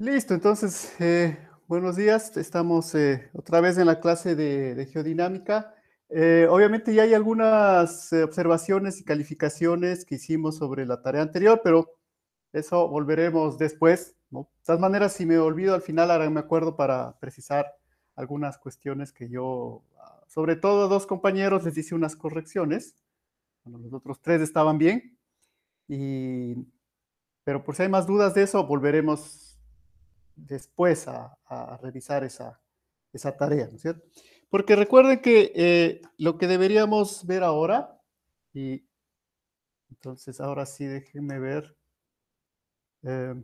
Listo, entonces, eh, buenos días. Estamos eh, otra vez en la clase de, geodinámica. Eh, obviamente ya hay algunas observaciones y calificaciones que hicimos sobre la tarea anterior, pero eso volveremos después. De todas maneras, si me olvido al final, ahora me acuerdo para precisar algunas cuestiones que yo, ah, sobre todo a dos compañeros, les hice unas correcciones. los otros tres estaban bien. Y, pero por si hay más dudas de eso, volveremos después a, revisar esa, esa tarea, cierto? Porque recuerden que eh, lo que deberíamos ver ahora, y entonces ahora sí déjenme ver. Eh,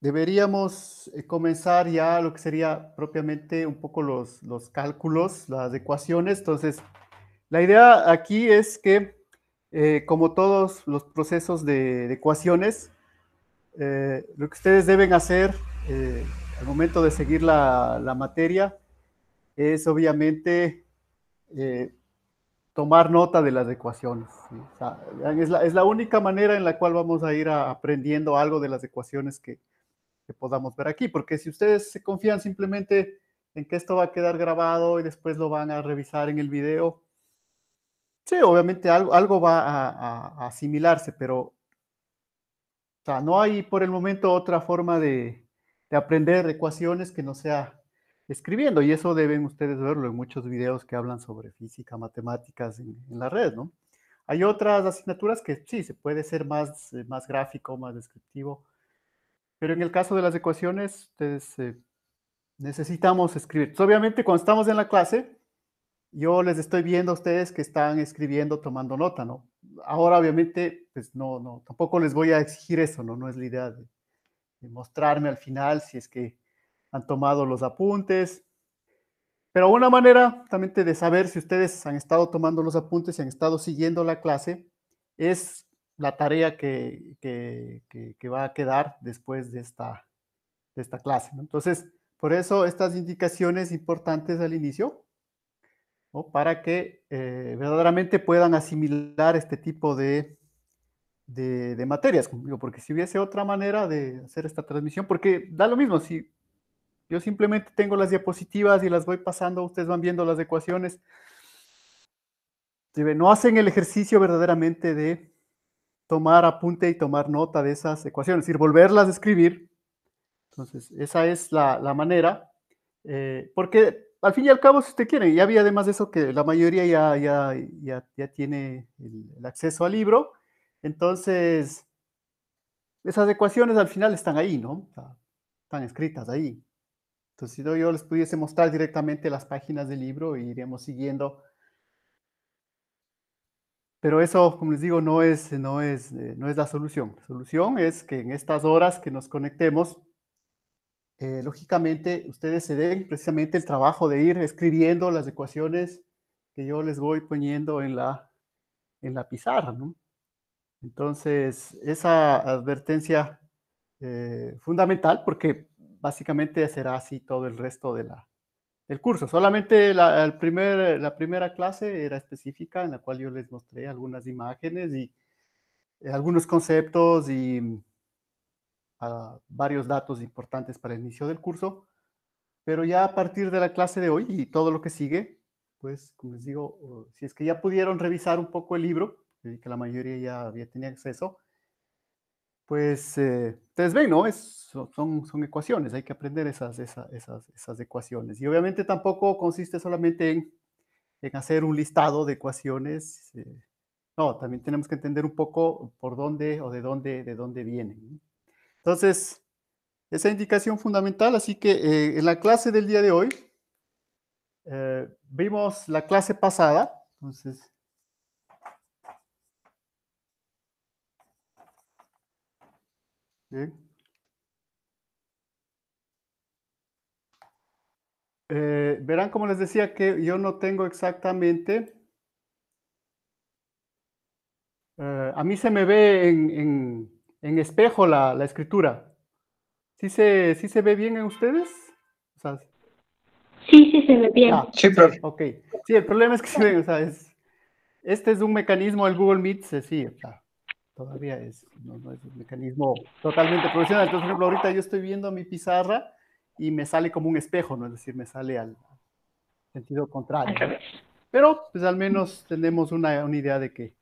deberíamos eh, comenzar ya lo que sería propiamente un poco los, cálculos, las ecuaciones. Entonces, la idea aquí es que, como todos los procesos de ecuaciones, eh, lo que ustedes deben hacer eh, al momento de seguir la, materia es obviamente eh, tomar nota de las ecuaciones. es, la, única manera en la cual vamos a ir aprendiendo algo de las ecuaciones que, podamos ver aquí, porque si ustedes se confían simplemente en que esto va a quedar grabado y después lo van a revisar en el video, sí, obviamente algo, algo va a, a asimilarse, pero no hay por el momento otra forma de, aprender ecuaciones que no sea escribiendo. Y eso deben ustedes verlo en muchos videos que hablan sobre física, matemáticas en, en, la red, ¿no? Hay otras asignaturas que sí, se puede ser más, eh, más gráfico, más descriptivo. Pero en el caso de las ecuaciones, eh, necesitamos escribir. obviamente, cuando estamos en la clase, yo les estoy viendo a ustedes que están escribiendo, tomando nota, ¿no? Ahora, obviamente, pues no, no, tampoco les voy a exigir eso, ¿no? No es la idea de, mostrarme al final si es que han tomado los apuntes. Pero una manera también de saber si ustedes han estado tomando los apuntes y han estado siguiendo la clase es la tarea que, va a quedar después de esta, esta clase. Entonces, por eso estas indicaciones importantes al inicio, ¿no? para que eh, verdaderamente puedan asimilar este tipo de de, materias, porque si hubiese otra manera de hacer esta transmisión, porque da lo mismo, si yo simplemente tengo las diapositivas y las voy pasando, ustedes van viendo las ecuaciones, no hacen el ejercicio verdaderamente de tomar apunte y tomar nota de esas ecuaciones, es decir, volverlas a escribir. Entonces, esa es la, la manera, eh, porque al fin y al cabo, si usted quiere, ya había además de eso que la mayoría ya, ya, ya, tiene el, acceso al libro, entonces, esas ecuaciones al final están ahí, ¿no? Están escritas ahí. Entonces, si yo les pudiese mostrar directamente las páginas del libro, iríamos siguiendo. Pero eso, como les digo, no es, no es, eh, no es la solución. La solución es que en estas horas que nos conectemos, eh, lógicamente ustedes se den precisamente el trabajo de ir escribiendo las ecuaciones que yo les voy poniendo en la, en la pizarra, ¿no? Entonces, esa advertencia eh, fundamental, porque básicamente será así todo el resto de del curso. Solamente la, primer, la primera clase era específica, en la cual yo les mostré algunas imágenes y eh, algunos conceptos y mm, ah, varios datos importantes para el inicio del curso. Pero ya a partir de la clase de hoy y todo lo que sigue, pues, como les digo, si es que ya pudieron revisar un poco el libro, que la mayoría ya había, tenía acceso, pues eh, ustedes ven, ¿no? Es, son, son ecuaciones, hay que aprender esas, esas, esas, ecuaciones. Y obviamente tampoco consiste solamente en, en hacer un listado de ecuaciones, eh, no, también tenemos que entender un poco por dónde o de dónde, de dónde vienen. Entonces, esa indicación fundamental, así que eh, en la clase del día de hoy, eh, vimos la clase pasada, entonces Eh, verán, como les decía, que yo no tengo exactamente... Eh, a mí se me ve en, espejo la, escritura. ¿Sí se, ¿Sí se ve bien en ustedes? sí, sí se ve bien. Ah, sí, pero. Ok. Sí, el problema es que se ve, o sea, es, este es un mecanismo del Google Meet, sí, o sea, todavía es, no, es un mecanismo totalmente profesional. Entonces, por ejemplo, ahorita yo estoy viendo mi pizarra y me sale como un espejo, ¿no? Es decir, me sale al sentido contrario. Pero, pues al menos tenemos una, idea de que.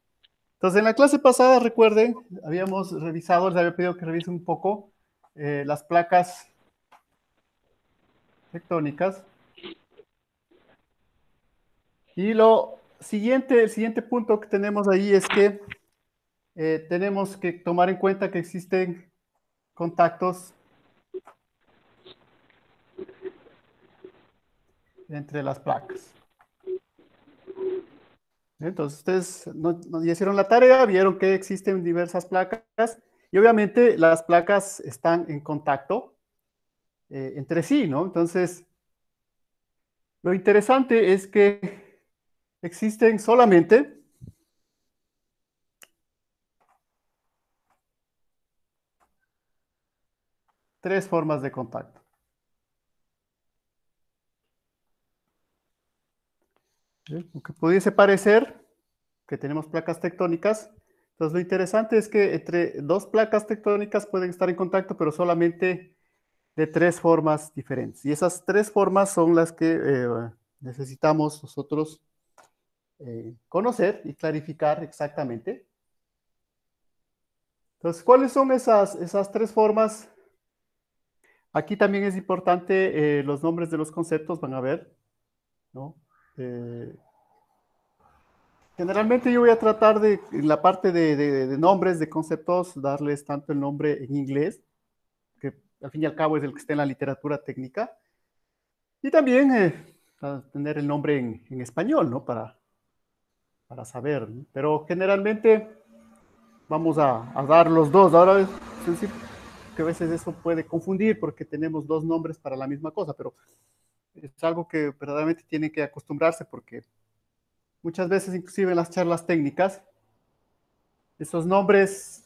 Entonces, en la clase pasada, recuerden, habíamos revisado, les había pedido que revisen un poco eh, las placas tectónicas. Y lo siguiente, el siguiente punto que tenemos ahí es que eh, tenemos que tomar en cuenta que existen contactos entre las placas. Entonces, ustedes nos, hicieron la tarea, vieron que existen diversas placas y obviamente las placas están en contacto eh, entre sí, ¿no? Entonces, lo interesante es que existen solamente tres formas de contacto. Aunque pudiese parecer que tenemos placas tectónicas, entonces lo interesante es que entre dos placas tectónicas pueden estar en contacto, pero solamente de tres formas diferentes. Y esas tres formas son las que eh, necesitamos nosotros eh, conocer y clarificar exactamente. Entonces, ¿cuáles son esas, esas tres formas Aquí también es importante eh, los nombres de los conceptos, van a ver, ¿no? Eh, generalmente yo voy a tratar de, en la parte de, nombres, de conceptos, darles tanto el nombre en inglés, que al fin y al cabo es el que está en la literatura técnica, y también eh, tener el nombre en, español, ¿no? Para, para saber, pero generalmente vamos a, a, dar los dos. Ahora es sencillo que a veces eso puede confundir porque tenemos dos nombres para la misma cosa, pero es algo que verdaderamente tiene que acostumbrarse porque muchas veces, inclusive en las charlas técnicas, esos nombres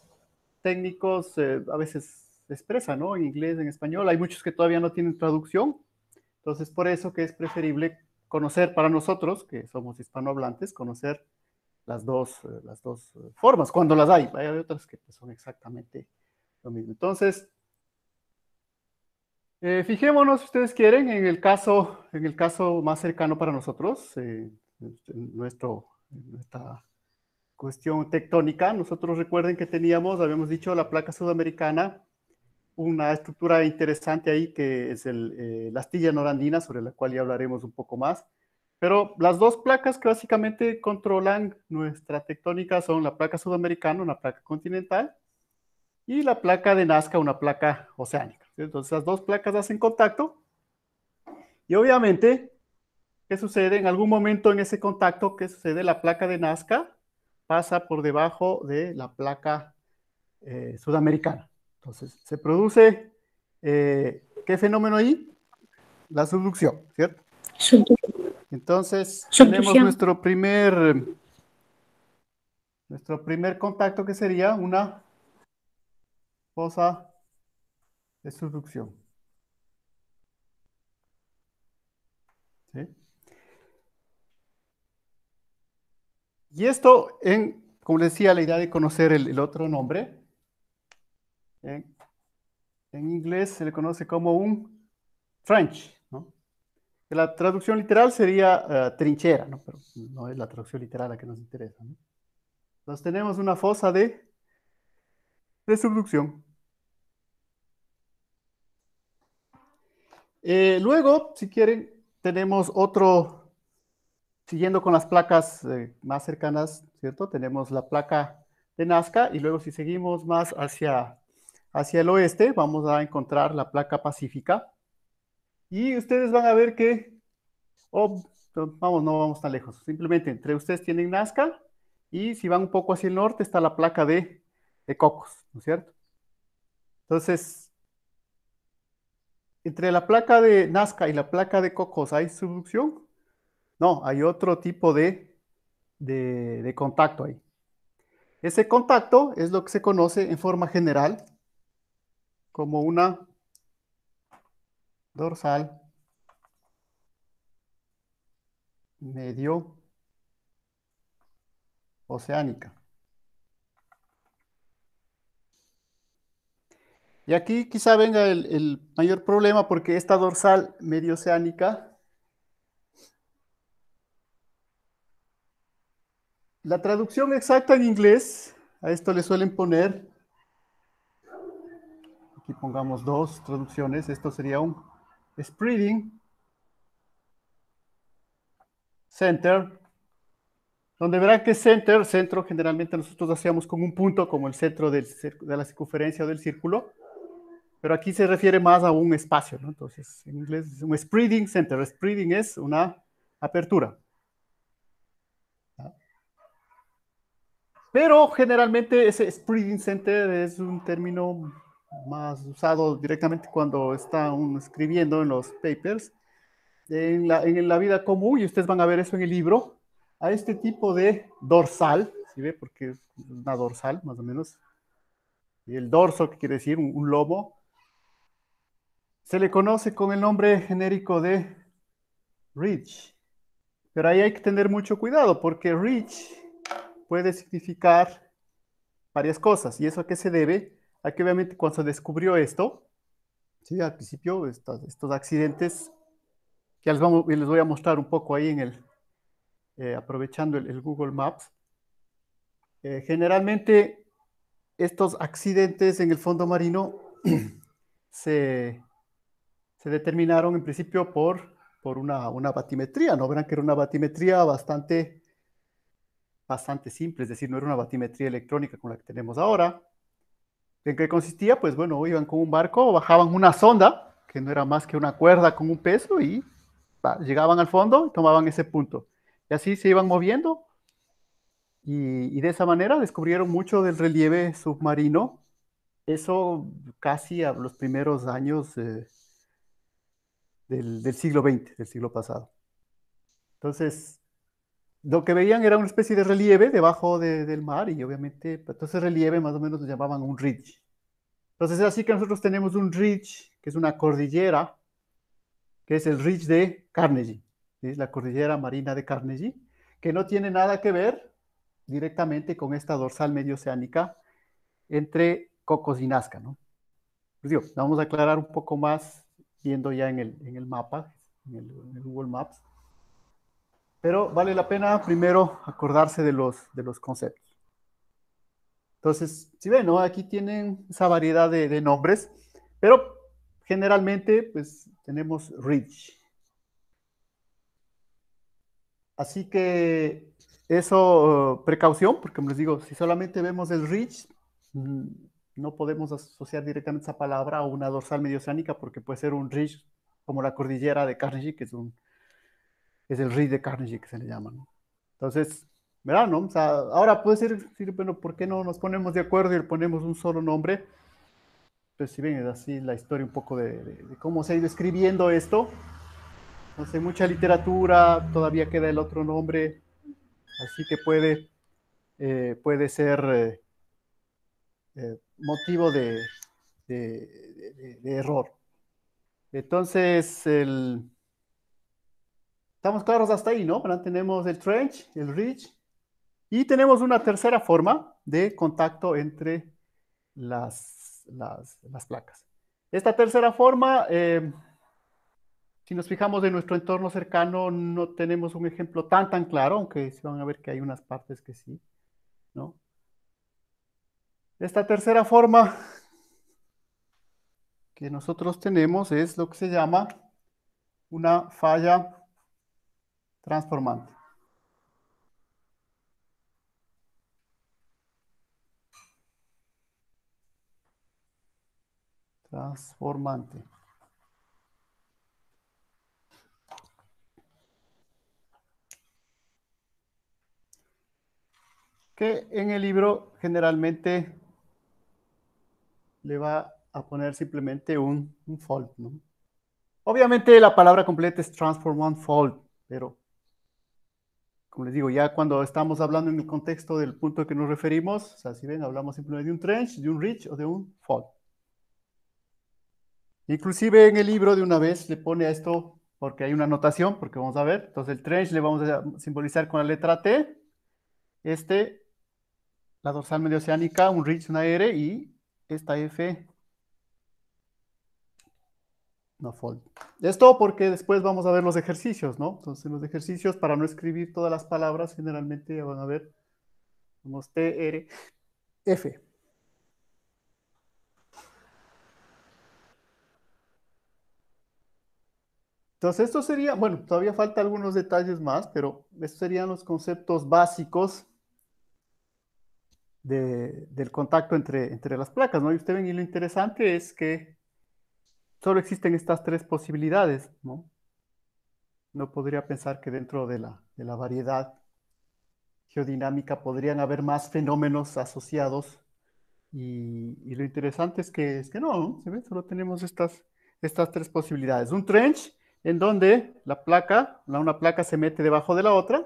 técnicos eh, a veces se expresan, ¿no? En inglés, en español, hay muchos que todavía no tienen traducción, entonces por eso que es preferible conocer para nosotros, que somos hispanohablantes, conocer las dos, eh, las dos eh, formas, cuando las hay. Hay otras que pues, son exactamente entonces, eh, fijémonos, si ustedes quieren, en el caso, en el caso más cercano para nosotros, eh, este, en nuestro, nuestra cuestión tectónica. Nosotros recuerden que teníamos, habíamos dicho, la placa sudamericana, una estructura interesante ahí que es el, eh, la astilla norandina, sobre la cual ya hablaremos un poco más. Pero las dos placas que básicamente controlan nuestra tectónica son la placa sudamericana, una placa continental, y la placa de Nazca, una placa oceánica. Entonces, las dos placas hacen contacto y obviamente, ¿qué sucede? En algún momento en ese contacto, ¿qué sucede? La placa de Nazca pasa por debajo de la placa eh, sudamericana. Entonces, se produce, eh, ¿qué fenómeno ahí? La subducción, ¿cierto? Entonces, tenemos nuestro primer, nuestro primer contacto que sería una fosa de subducción. Y esto, en, como les decía, la idea de conocer el, otro nombre, en, inglés se le conoce como un French. La traducción literal sería eh, trinchera, ¿no? pero no es la traducción literal la que nos interesa. Entonces tenemos una fosa de de subducción. Eh, luego, si quieren, tenemos otro, siguiendo con las placas eh, más cercanas, ¿cierto? Tenemos la placa de Nazca y luego si seguimos más hacia, hacia el oeste, vamos a encontrar la placa pacífica. Y ustedes van a ver que, oh, vamos, no vamos tan lejos, simplemente entre ustedes tienen Nazca y si van un poco hacia el norte está la placa de de cocos, ¿no es cierto? Entonces, entre la placa de Nazca y la placa de cocos, ¿hay subducción? No, hay otro tipo de, de contacto ahí. Ese contacto es lo que se conoce en forma general como una dorsal medio oceánica. Y aquí quizá venga el, mayor problema porque esta dorsal oceánica. La traducción exacta en inglés, a esto le suelen poner, aquí pongamos dos traducciones, esto sería un spreading center, donde verán que center, centro, generalmente nosotros hacíamos con un punto, como el centro de la circunferencia o del círculo, pero aquí se refiere más a un espacio, ¿no? Entonces, en inglés es un spreading center. Spreading es una apertura. Pero generalmente ese spreading center es un término más usado directamente cuando está uno escribiendo en los papers. En la, vida común, y ustedes van a ver eso en el libro, a este tipo de dorsal, ¿sí ve? Porque es una dorsal, más o menos. Y el dorso, que quiere decir un, un lomo, se le conoce con el nombre genérico de rich. Pero ahí hay que tener mucho cuidado porque rich puede significar varias cosas. ¿Y eso a qué se debe? A que obviamente cuando se descubrió esto, sí, al principio estos, accidentes, que les, vamos, les voy a mostrar un poco ahí en el, eh, aprovechando el, Google Maps, eh, generalmente estos accidentes en el fondo marino se se determinaron en principio por, por una, una batimetría, ¿no? Verán que era una batimetría bastante, bastante simple, es decir, no era una batimetría electrónica como la que tenemos ahora. ¿En qué consistía? Pues bueno, iban con un barco, bajaban una sonda, que no era más que una cuerda con un peso, y llegaban al fondo y tomaban ese punto. Y así se iban moviendo, y, de esa manera descubrieron mucho del relieve submarino. Eso casi a los primeros años eh, del, siglo XX, del siglo pasado. Entonces, lo que veían era una especie de relieve debajo del mar y obviamente, pues, ese relieve más o menos lo llamaban un ridge. Entonces es así que nosotros tenemos un ridge, que es una cordillera, que es el ridge de Carnegie, la cordillera marina de Carnegie, que no tiene nada que ver directamente con esta dorsal medioceánica entre Cocos y Nazca. ¿no? Pues vamos a aclarar un poco más viendo ya en el, en el mapa, en el, Google Maps. Pero vale la pena primero acordarse de los, de los conceptos. Entonces, si ven, ¿no? aquí tienen esa variedad de, nombres, pero generalmente pues tenemos rich. Así que eso, precaución, porque como les digo, si solamente vemos el rich, mm, no podemos asociar directamente esa palabra a una dorsal medioceánica porque puede ser un ridge como la cordillera de Carnegie, que es, un, es el ridge de Carnegie que se le llama. Entonces, ¿verdad? No? ahora puede ser, bueno, ¿por qué no nos ponemos de acuerdo y le ponemos un solo nombre? Pues si bien es así la historia un poco de, cómo se ha ido escribiendo esto. Entonces, hay mucha literatura, todavía queda el otro nombre, así que puede, eh, puede ser... Eh, eh, motivo de, error. Entonces, estamos claros hasta ahí, ¿no? tenemos el trench, el ridge y tenemos una tercera forma de contacto entre las, las, placas. Esta tercera forma, eh, si nos fijamos en nuestro entorno cercano, no tenemos un ejemplo tan tan claro, aunque se van a ver que hay unas partes que sí, ¿no? Esta tercera forma que nosotros tenemos es lo que se llama una falla transformante. Transformante. que en el libro generalmente le va a poner simplemente un, fault, ¿no? Obviamente la palabra completa es transform one fault, pero como les digo, ya cuando estamos hablando en el contexto del punto que nos referimos, o sea, si ven, hablamos simplemente de un trench, de un ridge o de un fault. Inclusive en el libro de una vez le pone a esto, porque hay una anotación, porque vamos a ver, entonces el trench le vamos a simbolizar con la letra T, este, la dorsal medioceánica, un ridge, una R y esta F no fold. Esto porque después vamos a ver los ejercicios, ¿no? Entonces los ejercicios, para no escribir todas las palabras, generalmente van a ver vamos T, R, F. Entonces esto sería, bueno, todavía falta algunos detalles más, pero estos serían los conceptos básicos del contacto entre, entre las placas, ¿no? Y ven, y lo interesante es que solo existen estas tres posibilidades, ¿no? No podría pensar que dentro de la, de la variedad geodinámica podrían haber más fenómenos asociados y, y lo interesante es que, es que no, ¿Se Solo tenemos estas, estas tres posibilidades. Un trench en donde la placa, la, una placa se mete debajo de la otra.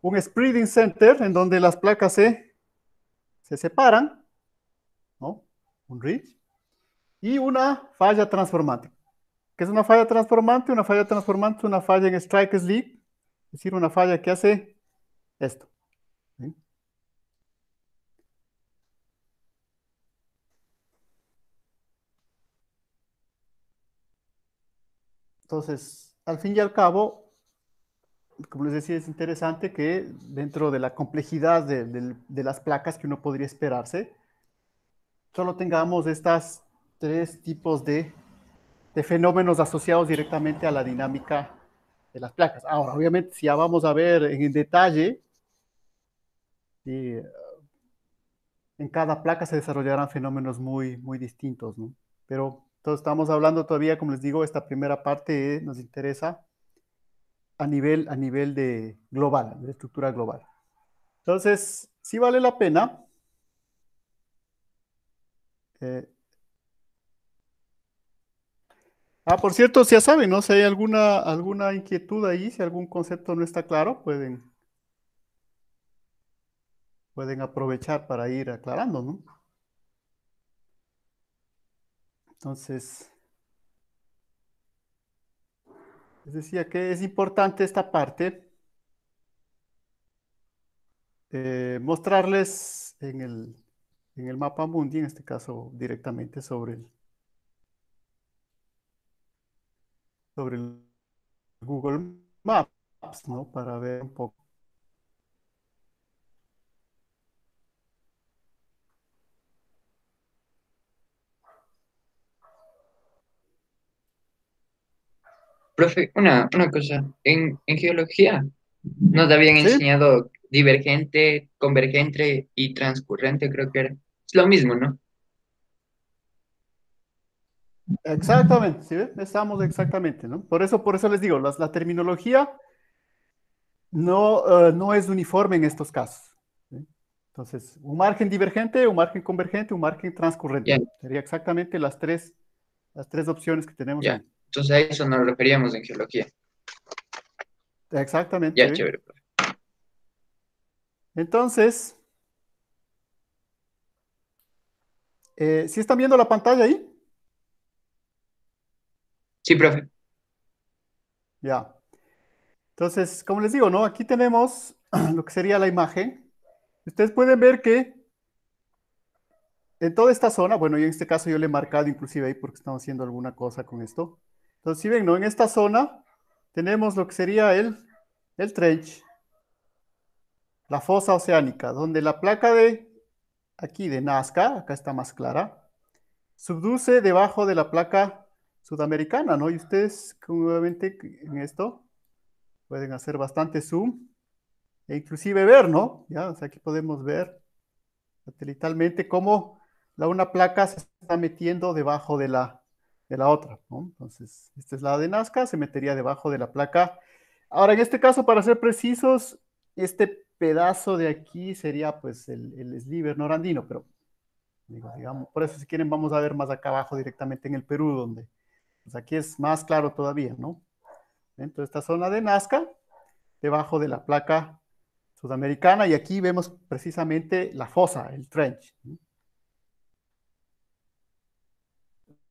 Un spreading center en donde las placas se se separan, ¿no? Un ridge y una falla transformante. ¿Qué es una falla transformante? Una falla transformante es una falla en Strike sleep, es decir, una falla que hace esto. Entonces, al fin y al cabo, como les decía, es interesante que dentro de la complejidad de, las placas que uno podría esperarse, solo tengamos estos tres tipos de, fenómenos asociados directamente a la dinámica de las placas. Ahora, obviamente, si ya vamos a ver en detalle, eh, en cada placa se desarrollarán fenómenos muy, muy distintos, ¿no? Pero estamos hablando todavía, como les digo, esta primera parte eh, nos interesa a nivel, a nivel de global, de estructura global. Entonces, sí vale la pena. Eh, ah, por cierto, ya saben, ¿no? Si hay alguna, alguna inquietud ahí, si algún concepto no está claro, pueden, pueden aprovechar para ir aclarando, ¿no? Entonces, Les decía que es importante esta parte. Eh, mostrarles en el, mapa mundi, en este caso directamente sobre el, sobre el Google Maps, ¿no? Para ver un poco Profe, una, cosa, en, geología nos habían enseñado divergente, convergente y transcurrente, creo que era. Es lo mismo, ¿no? Exactamente, ¿sí Estamos exactamente, ¿no? Por eso, por eso les digo, la terminología no, eh, no es uniforme en estos casos. Entonces, un margen divergente, un margen convergente, un margen transcurrente. serían Sería exactamente las tres, las tres opciones que tenemos. Entonces a eso nos referíamos en geología. Exactamente. Ya, chévere. Entonces, ¿si eh, ¿sí están viendo la pantalla ahí? Sí, profe. Ya. Entonces, como les digo, ¿no? Aquí tenemos lo que sería la imagen. Ustedes pueden ver que en toda esta zona, bueno, y en este caso yo le he marcado inclusive ahí porque estamos haciendo alguna cosa con esto. Entonces, si ven, ¿no? En esta zona tenemos lo que sería el, el trench, la fosa oceánica, donde la placa de, aquí de Nazca, acá está más clara, subduce debajo de la placa sudamericana, ¿no? Y ustedes, nuevamente, en esto pueden hacer bastante zoom e inclusive ver, ¿no? Ya, o sea, aquí podemos ver satelitalmente cómo la, una placa se está metiendo debajo de la, de la otra. ¿no? Entonces, esta es la de Nazca, se metería debajo de la placa. Ahora, en este caso, para ser precisos, este pedazo de aquí sería pues el, el sliver norandino, pero digamos, por eso si quieren vamos a ver más acá abajo directamente en el Perú, donde pues, aquí es más claro todavía, ¿no? de esta zona de Nazca, debajo de la placa sudamericana, y aquí vemos precisamente la fosa, el trench. ¿no?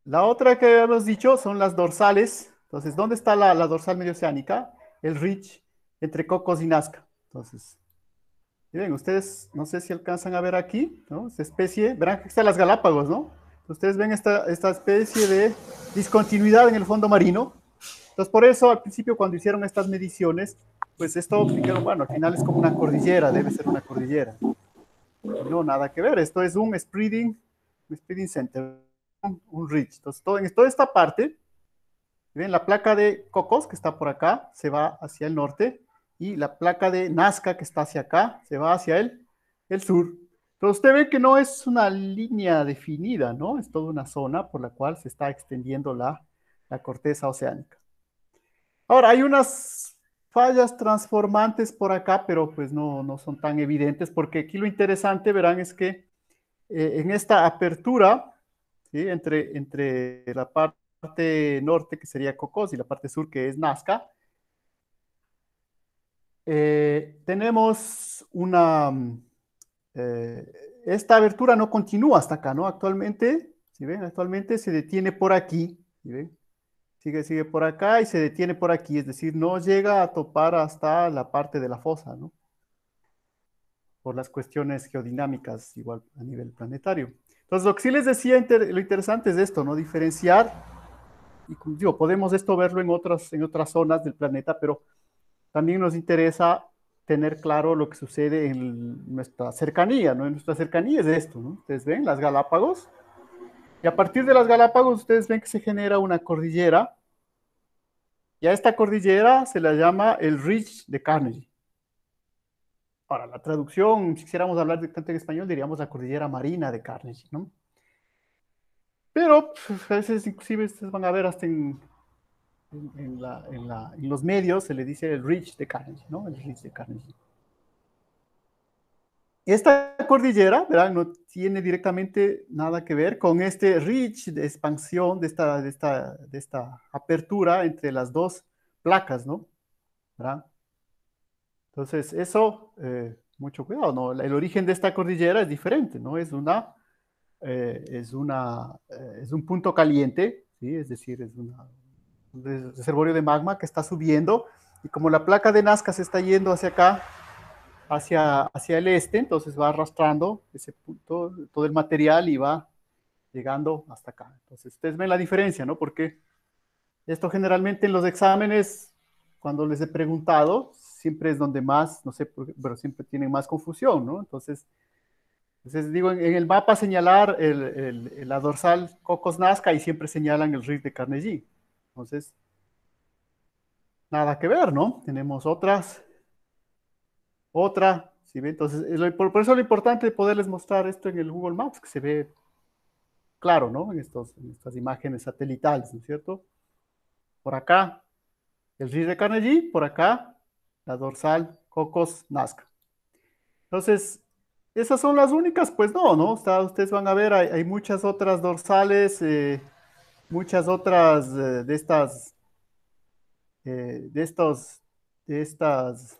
La otra que habíamos dicho son las dorsales. Entonces, ¿dónde está la, dorsal medioceánica? El Rich entre Cocos y Nazca. Entonces, miren, ustedes no sé si alcanzan a ver aquí, ¿no? Esta especie, verán que está las Galápagos, ¿no? Ustedes ven esta, especie de discontinuidad en el fondo marino. Entonces, por eso al principio cuando hicieron estas mediciones, pues esto dijeron, bueno, al final es como una cordillera, debe ser una cordillera. No, nada que ver, esto es un spreading, un spreading center un, ridge. Entonces, todo, en toda esta parte, ven la placa de Cocos que está por acá, se va hacia el norte, y la placa de Nazca que está hacia acá, se va hacia el, el sur. Entonces, usted ve que no es una línea definida, ¿no? Es toda una zona por la cual se está extendiendo la, corteza oceánica. Ahora, hay unas fallas transformantes por acá, pero pues no, no, son tan evidentes, porque aquí lo interesante, verán, es que eh, en esta apertura entre, entre la parte norte, que sería Cocos, y la parte sur, que es Nazca. Eh, tenemos una... Eh, esta abertura no continúa hasta acá, ¿no? Actualmente, si ven? Actualmente se detiene por aquí, Sigue, sigue por acá y se detiene por aquí, es decir, no llega a topar hasta la parte de la fosa, ¿no? Por las cuestiones geodinámicas, igual a nivel planetario. Entonces, lo que sí les decía, lo interesante es esto, ¿no? Diferenciar, y digo, podemos esto verlo en otras, en otras zonas del planeta, pero también nos interesa tener claro lo que sucede en nuestra cercanía, ¿no? En nuestra cercanía es esto, ¿no? Ustedes ven las Galápagos, y a partir de las Galápagos ustedes ven que se genera una cordillera, y a esta cordillera se la llama el Ridge de Carnegie. Ahora, la traducción, si quisiéramos hablar tanto en español, diríamos la cordillera marina de Carnegie, ¿no? Pero pues, a veces inclusive ustedes van a ver hasta en, los medios se le dice el Ridge de Carnegie, ¿no? El Ridge de Carnegie. Esta cordillera, ¿verdad? No tiene directamente nada que ver con este Ridge de expansión, de esta, de esta, de esta apertura entre las dos placas, ¿no? ¿verdad? Entonces, eso, eh, mucho cuidado, ¿no? El origen de esta cordillera es diferente, ¿no? Es una, eh, es una, eh, es un punto caliente, ¿sí? Es decir, es un reservorio de magma que está subiendo y como la placa de Nazca se está yendo hacia acá, hacia, hacia el este, entonces va arrastrando ese punto, todo el material y va llegando hasta acá. Entonces, ustedes ven la diferencia, ¿no? Porque esto generalmente en los exámenes, cuando les he preguntado, siempre es donde más, no sé, pero siempre tienen más confusión, ¿no? Entonces, digo, en, el mapa señalar la dorsal Cocos Nazca y siempre señalan el Rift de Carnegie. Entonces, nada que ver, ¿no? Tenemos otras, otra, ¿sí Entonces, por, por, eso lo importante poderles mostrar esto en el Google Maps, que se ve claro, ¿no? En, estas imágenes satelitales, ¿no es cierto? Por acá, el Rift de Carnegie, por acá, la dorsal, Cocos, Nazca. Entonces, esas son las únicas, pues no, ¿no? ustedes van a ver, hay, muchas otras dorsales, eh, muchas otras eh, de estas, eh, de estos, de estas,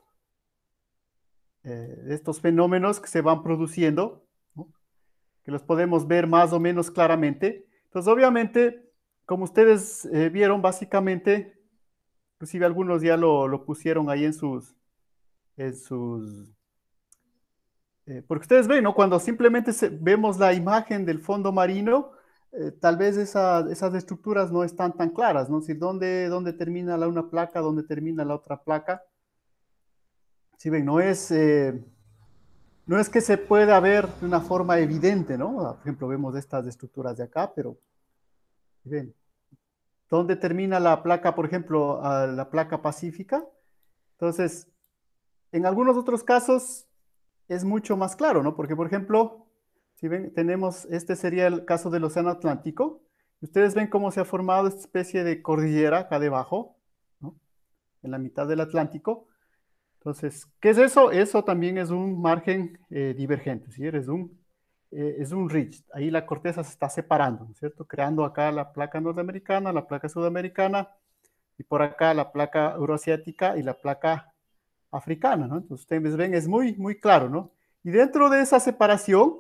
de estos fenómenos que se van produciendo, que los podemos ver más o menos claramente. Entonces, obviamente, como ustedes vieron, básicamente Inclusive algunos ya lo, pusieron ahí en sus, en sus eh, porque ustedes ven, ¿no? Cuando simplemente vemos la imagen del fondo marino, eh, tal vez esas estructuras no están tan claras, ¿no? Si dónde, dónde termina la una placa, dónde termina la otra placa. Si ven, no es, eh, no es que se pueda ver de una forma evidente, ¿no? Por ejemplo, vemos estas estructuras de acá, pero ven, dónde termina la placa, por ejemplo, la placa pacífica. Entonces, en algunos otros casos es mucho más claro, ¿no? Porque, por ejemplo, si ven, tenemos, este sería el caso del Océano Atlántico. Ustedes ven cómo se ha formado esta especie de cordillera acá debajo, ¿no? En la mitad del Atlántico. Entonces, ¿qué es eso? Eso también es un margen eh, divergente, ¿sí? Es un eh, es un ridge. Ahí la corteza se está separando, cierto? Creando acá la placa norteamericana, la placa sudamericana, y por acá la placa euroasiática y la placa africana, ¿no? Entonces ustedes ven, es muy, muy claro, ¿no? Y dentro de esa separación,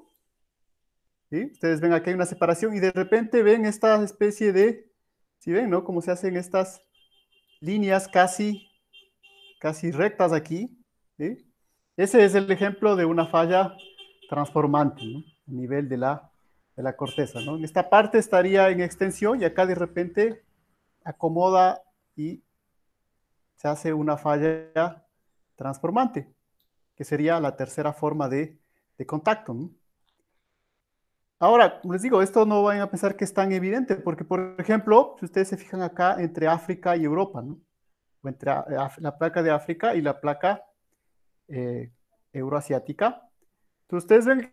¿sí? Ustedes ven aquí hay una separación y de repente ven esta especie de, si ¿sí ven, ¿no? Cómo se hacen estas líneas casi, casi rectas aquí, ¿sí? Ese es el ejemplo de una falla transformante, ¿no? a nivel de la, corteza. En esta parte estaría en extensión y acá de repente acomoda y se hace una falla transformante, que sería la tercera forma de, contacto. ¿no? Ahora, les digo, esto no van a pensar que es tan evidente, porque, por ejemplo, si ustedes se fijan acá entre África y Europa, o entre eh, la placa de África y la placa eh, euroasiática, si ustedes ven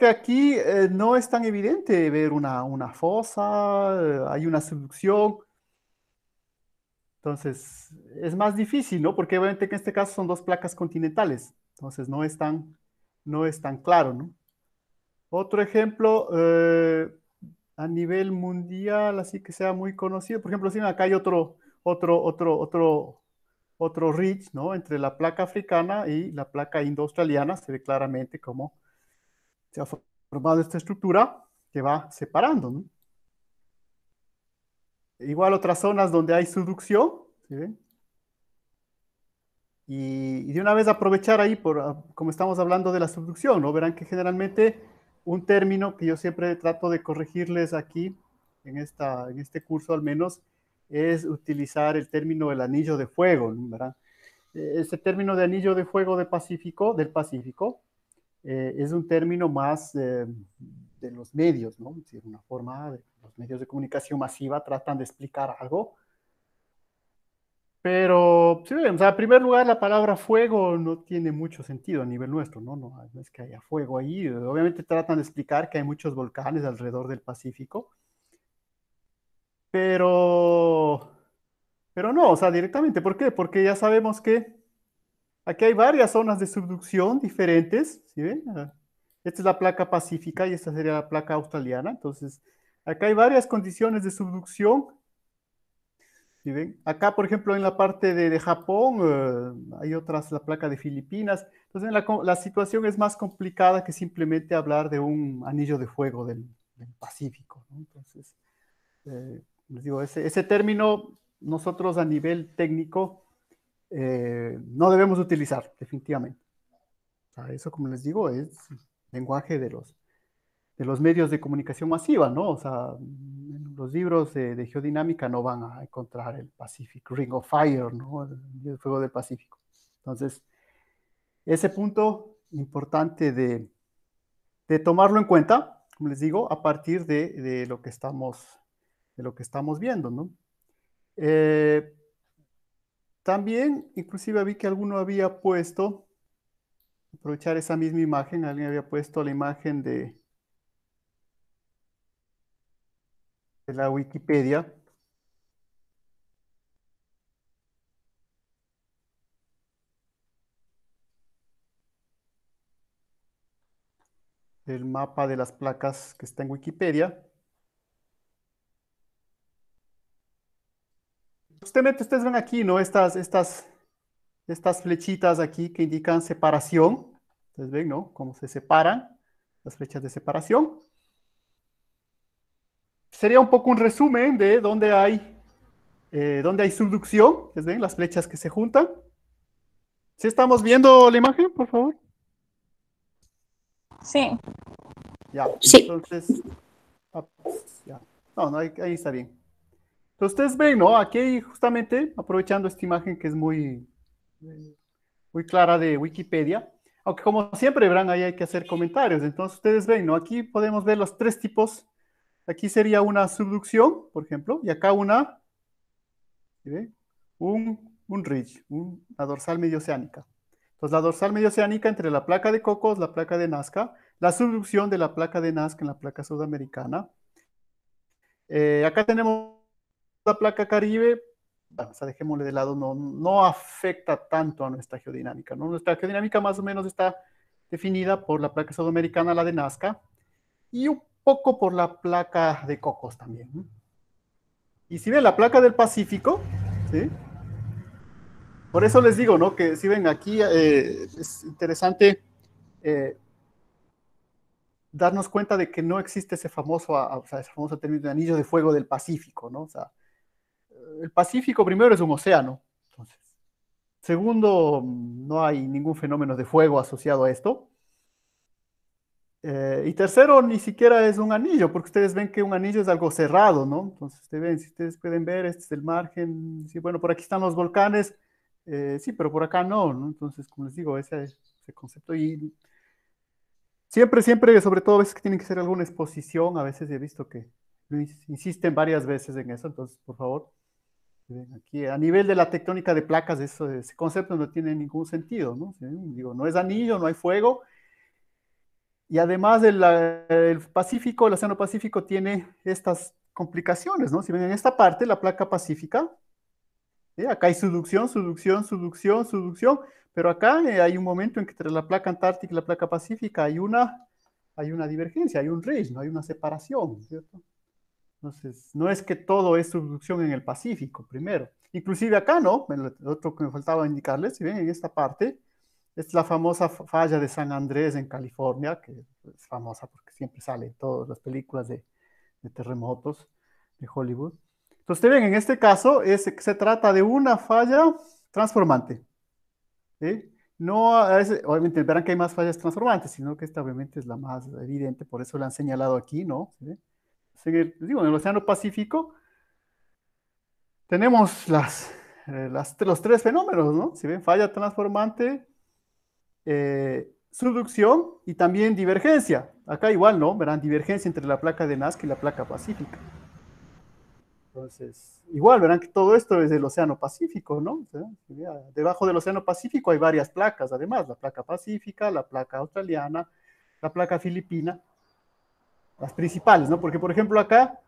que aquí eh, no es tan evidente ver una, una fosa, eh, hay una seducción Entonces, es más difícil, ¿no? Porque obviamente que en este caso son dos placas continentales. Entonces, no es tan, no es tan claro, ¿no? Otro ejemplo eh, a nivel mundial, así que sea muy conocido. Por ejemplo, si acá hay otro, otro, otro, otro, otro ridge, ¿no? Entre la placa africana y la placa indo-australiana, se ve claramente como se ha formado esta estructura que va separando. Igual otras zonas donde hay subducción, Y, de una vez aprovechar ahí, por, ah, como estamos hablando de la subducción, ¿no? verán que generalmente un término que yo siempre trato de corregirles aquí, en, esta, en este curso al menos, es utilizar el término del anillo de fuego, e, Este Ese término de anillo de fuego Pacífico, del Pacífico, eh, es un término más eh, de los medios, ¿no? Es una forma de los medios de comunicación masiva tratan de explicar algo. Pero, sí, o sea, en primer lugar, la palabra fuego no tiene mucho sentido a nivel nuestro, ¿no? No, es que haya fuego ahí. Obviamente tratan de explicar que hay muchos volcanes alrededor del Pacífico. Pero, pero no, o sea, directamente, ¿por qué? Porque ya sabemos que Aquí hay varias zonas de subducción diferentes, ¿sí ven? Ah, esta es la placa pacífica y esta sería la placa australiana. Entonces, acá hay varias condiciones de subducción. ¿sí ven? Acá, por ejemplo, en la parte de, Japón, eh, hay otras, la placa de Filipinas. Entonces, la, situación es más complicada que simplemente hablar de un anillo de fuego del, Pacífico. Entonces, eh, les digo, ese, ese término nosotros a nivel técnico eh, no debemos utilizar, definitivamente. eso, como les digo, es lenguaje de los, de los medios de comunicación masiva, ¿no? O sea, los libros de, geodinámica no van a encontrar el Pacific Ring of Fire, ¿no? El, fuego del Pacífico. Entonces, ese punto importante de, de tomarlo en cuenta, como les digo, a partir de, de lo que estamos de lo que estamos viendo, ¿no? Eh, también, inclusive vi que alguno había puesto, aprovechar esa misma imagen, alguien había puesto la imagen de, de la Wikipedia. El mapa de las placas que está en Wikipedia. ustedes ven aquí, ¿no? Estas, estas, estas flechitas aquí que indican separación. Ustedes ven, ¿no? Cómo se separan las flechas de separación. Sería un poco un resumen de dónde hay, eh, dónde hay subducción. Ustedes ven las flechas que se juntan. ¿Sí estamos viendo la imagen, por favor? Sí. Ya, entonces... Ah, no, no, ahí está bien. Entonces ustedes ven, ¿no? Aquí justamente aprovechando esta imagen que es muy, muy clara de Wikipedia, aunque como siempre verán ahí hay que hacer comentarios, entonces ustedes ven, ¿no? Aquí podemos ver los tres tipos, aquí sería una subducción, por ejemplo, y acá una, ¿ven? un, un ridge, una dorsal medioceánica. Entonces la dorsal medioceánica entre la placa de Cocos, la placa de Nazca, la subducción de la placa de Nazca en la placa sudamericana. Eh, acá tenemos placa caribe, o sea, dejémosle de lado, no, no afecta tanto a nuestra geodinámica. ¿no? Nuestra geodinámica más o menos está definida por la placa sudamericana, la de Nazca, y un poco por la placa de Cocos también. Y si ven la placa del Pacífico, ¿sí? por eso les digo, ¿no? Que si ven aquí eh, es interesante eh, darnos cuenta de que no existe ese famoso, ese famoso término de anillo de fuego del Pacífico, ¿no? O sea, el Pacífico primero es un océano. Entonces, segundo, no hay ningún fenómeno de fuego asociado a esto. Eh, y tercero, ni siquiera es un anillo, porque ustedes ven que un anillo es algo cerrado, ¿no? Entonces, ustedes, ven, si ustedes pueden ver, este es el margen, sí, bueno, por aquí están los volcanes, eh, sí, pero por acá no, ¿no? Entonces, como les digo, ese, es ese concepto. Y siempre, siempre, sobre todo a veces que tienen que hacer alguna exposición, a veces he visto que insisten varias veces en eso, entonces, por favor, aquí. A nivel de la tectónica de placas, ese concepto no tiene ningún sentido, ¿no? Digo, no es anillo, no hay fuego. Y además el, Pacífico, el Océano Pacífico tiene estas complicaciones, ¿no? Si ven en esta parte, la placa pacífica, ¿eh? acá hay subducción, subducción, subducción, subducción, pero acá eh, hay un momento en que entre la placa antártica y la placa pacífica hay una, hay una divergencia, hay un ridge, ¿no? hay una separación, ¿cierto? Entonces, no es que todo es subducción en el Pacífico, primero. Inclusive acá, ¿no? El otro que me faltaba indicarles, si ven en esta parte, es la famosa falla de San Andrés en California, que es famosa porque siempre sale en todas las películas de, terremotos de Hollywood. Entonces, ustedes ven, en este caso es, se trata de una falla transformante. No, obviamente verán que hay más fallas transformantes, sino que esta obviamente es la más evidente, por eso la han señalado aquí, ¿no? digo, en el Océano Pacífico tenemos las, eh, los tres fenómenos, ¿no? Si ven, falla transformante, eh, subducción y también divergencia. Acá igual, ¿no? Verán, divergencia entre la placa de Nazca y la placa pacífica. Entonces, igual, verán que todo esto es del Océano Pacífico, ¿no? Debajo del Océano Pacífico hay varias placas, además, la placa pacífica, la placa australiana, la placa filipina las principales, ¿no? Porque, por ejemplo, acá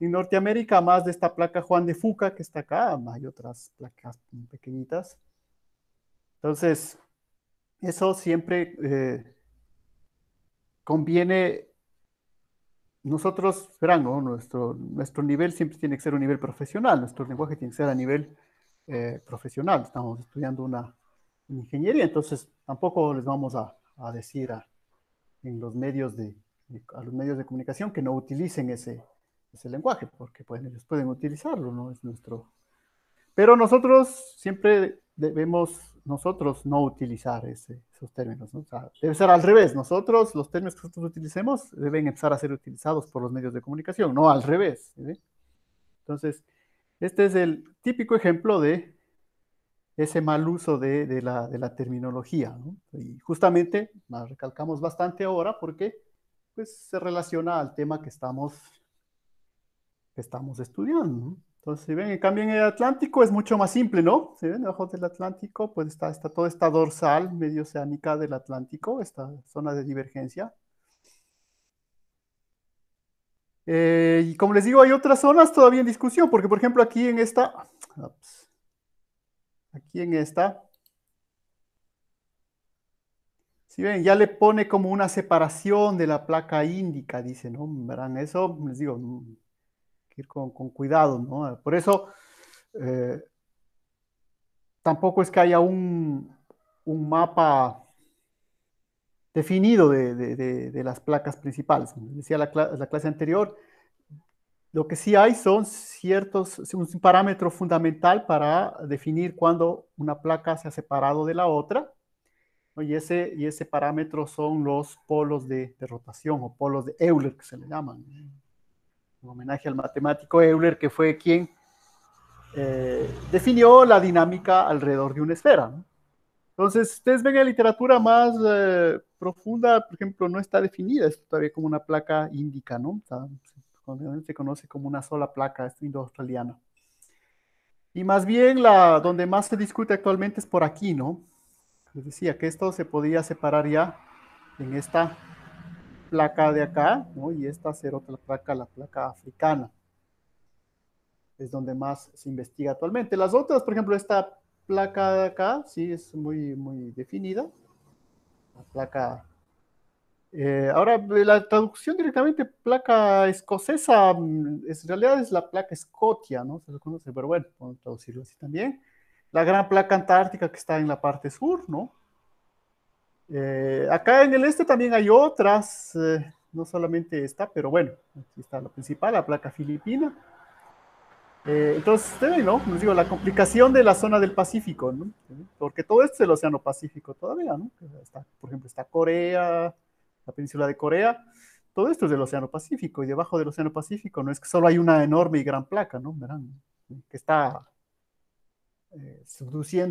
en Norteamérica, más de esta placa Juan de Fuca que está acá, hay otras placas pequeñitas. Entonces, eso siempre eh, conviene. Nosotros, verán, nuestro, nuestro nivel siempre tiene que ser un nivel profesional, nuestro lenguaje tiene que ser a nivel eh, profesional. Estamos estudiando una, ingeniería, entonces tampoco les vamos a, decir en los medios de, a los medios de comunicación que no utilicen ese, lenguaje, porque pues, ellos pueden utilizarlo, ¿no? Es nuestro... Pero nosotros siempre debemos, nosotros no utilizar esos términos, ¿no? debe ser al revés, nosotros, los términos que nosotros utilicemos deben empezar a ser utilizados por los medios de comunicación, no al revés. Entonces, este es el típico ejemplo de ese mal uso de, la, de la, terminología, Y justamente la recalcamos bastante ahora porque pues, se relaciona al tema que estamos, estamos estudiando. Entonces, si ven, en cambio en el Atlántico es mucho más simple, ¿no? Si ven, debajo del Atlántico, pues está, está toda esta dorsal medio del Atlántico, esta zona de divergencia. Eh, y como les digo, hay otras zonas todavía en discusión, porque por ejemplo aquí en esta, aquí en esta, si ven, ya le pone como una separación de la placa índica, dice, ¿no? Verán, eso les digo, mm, que ir con, cuidado, ¿no? Por eso eh, tampoco es que haya un, mapa definido de, las placas principales. decía la, la clase anterior, lo que sí hay son ciertos, un parámetro fundamental para definir cuándo una placa se ha separado de la otra y ese, y ese parámetro son los polos de, rotación o polos de Euler, que se le llaman. En homenaje al matemático Euler, que fue quien eh, definió la dinámica alrededor de una esfera. Entonces, ustedes ven la literatura más eh, profunda, por ejemplo, no está definida, es todavía como una placa índica, ¿no? se conoce como una sola placa indo-australiana. Y más bien, la, donde más se discute actualmente es por aquí, ¿no? Les decía que esto se podía separar ya en esta placa de acá, ¿no? Y esta ser otra placa, la placa africana. Es donde más se investiga actualmente. Las otras, por ejemplo, esta placa de acá, sí, es muy, muy definida. La placa... Eh, ahora, la traducción directamente, placa escocesa, mm, en realidad es la placa escotia, ¿no? Se lo conoce, pero bueno, podemos traducirlo así también la gran placa antártica que está en la parte sur, ¿no? Eh, acá en el este también hay otras, eh, no solamente esta, pero bueno, aquí está la principal, la placa filipina. Eh, entonces, ¿no? Les digo, la complicación de la zona del Pacífico, ¿no? Porque todo esto es el Océano Pacífico todavía, ¿no? por ejemplo, está Corea, la península de Corea, todo esto es del Océano Pacífico y debajo del Océano Pacífico no es que solo hay una enorme y gran placa, ¿no? Verán, que está eh,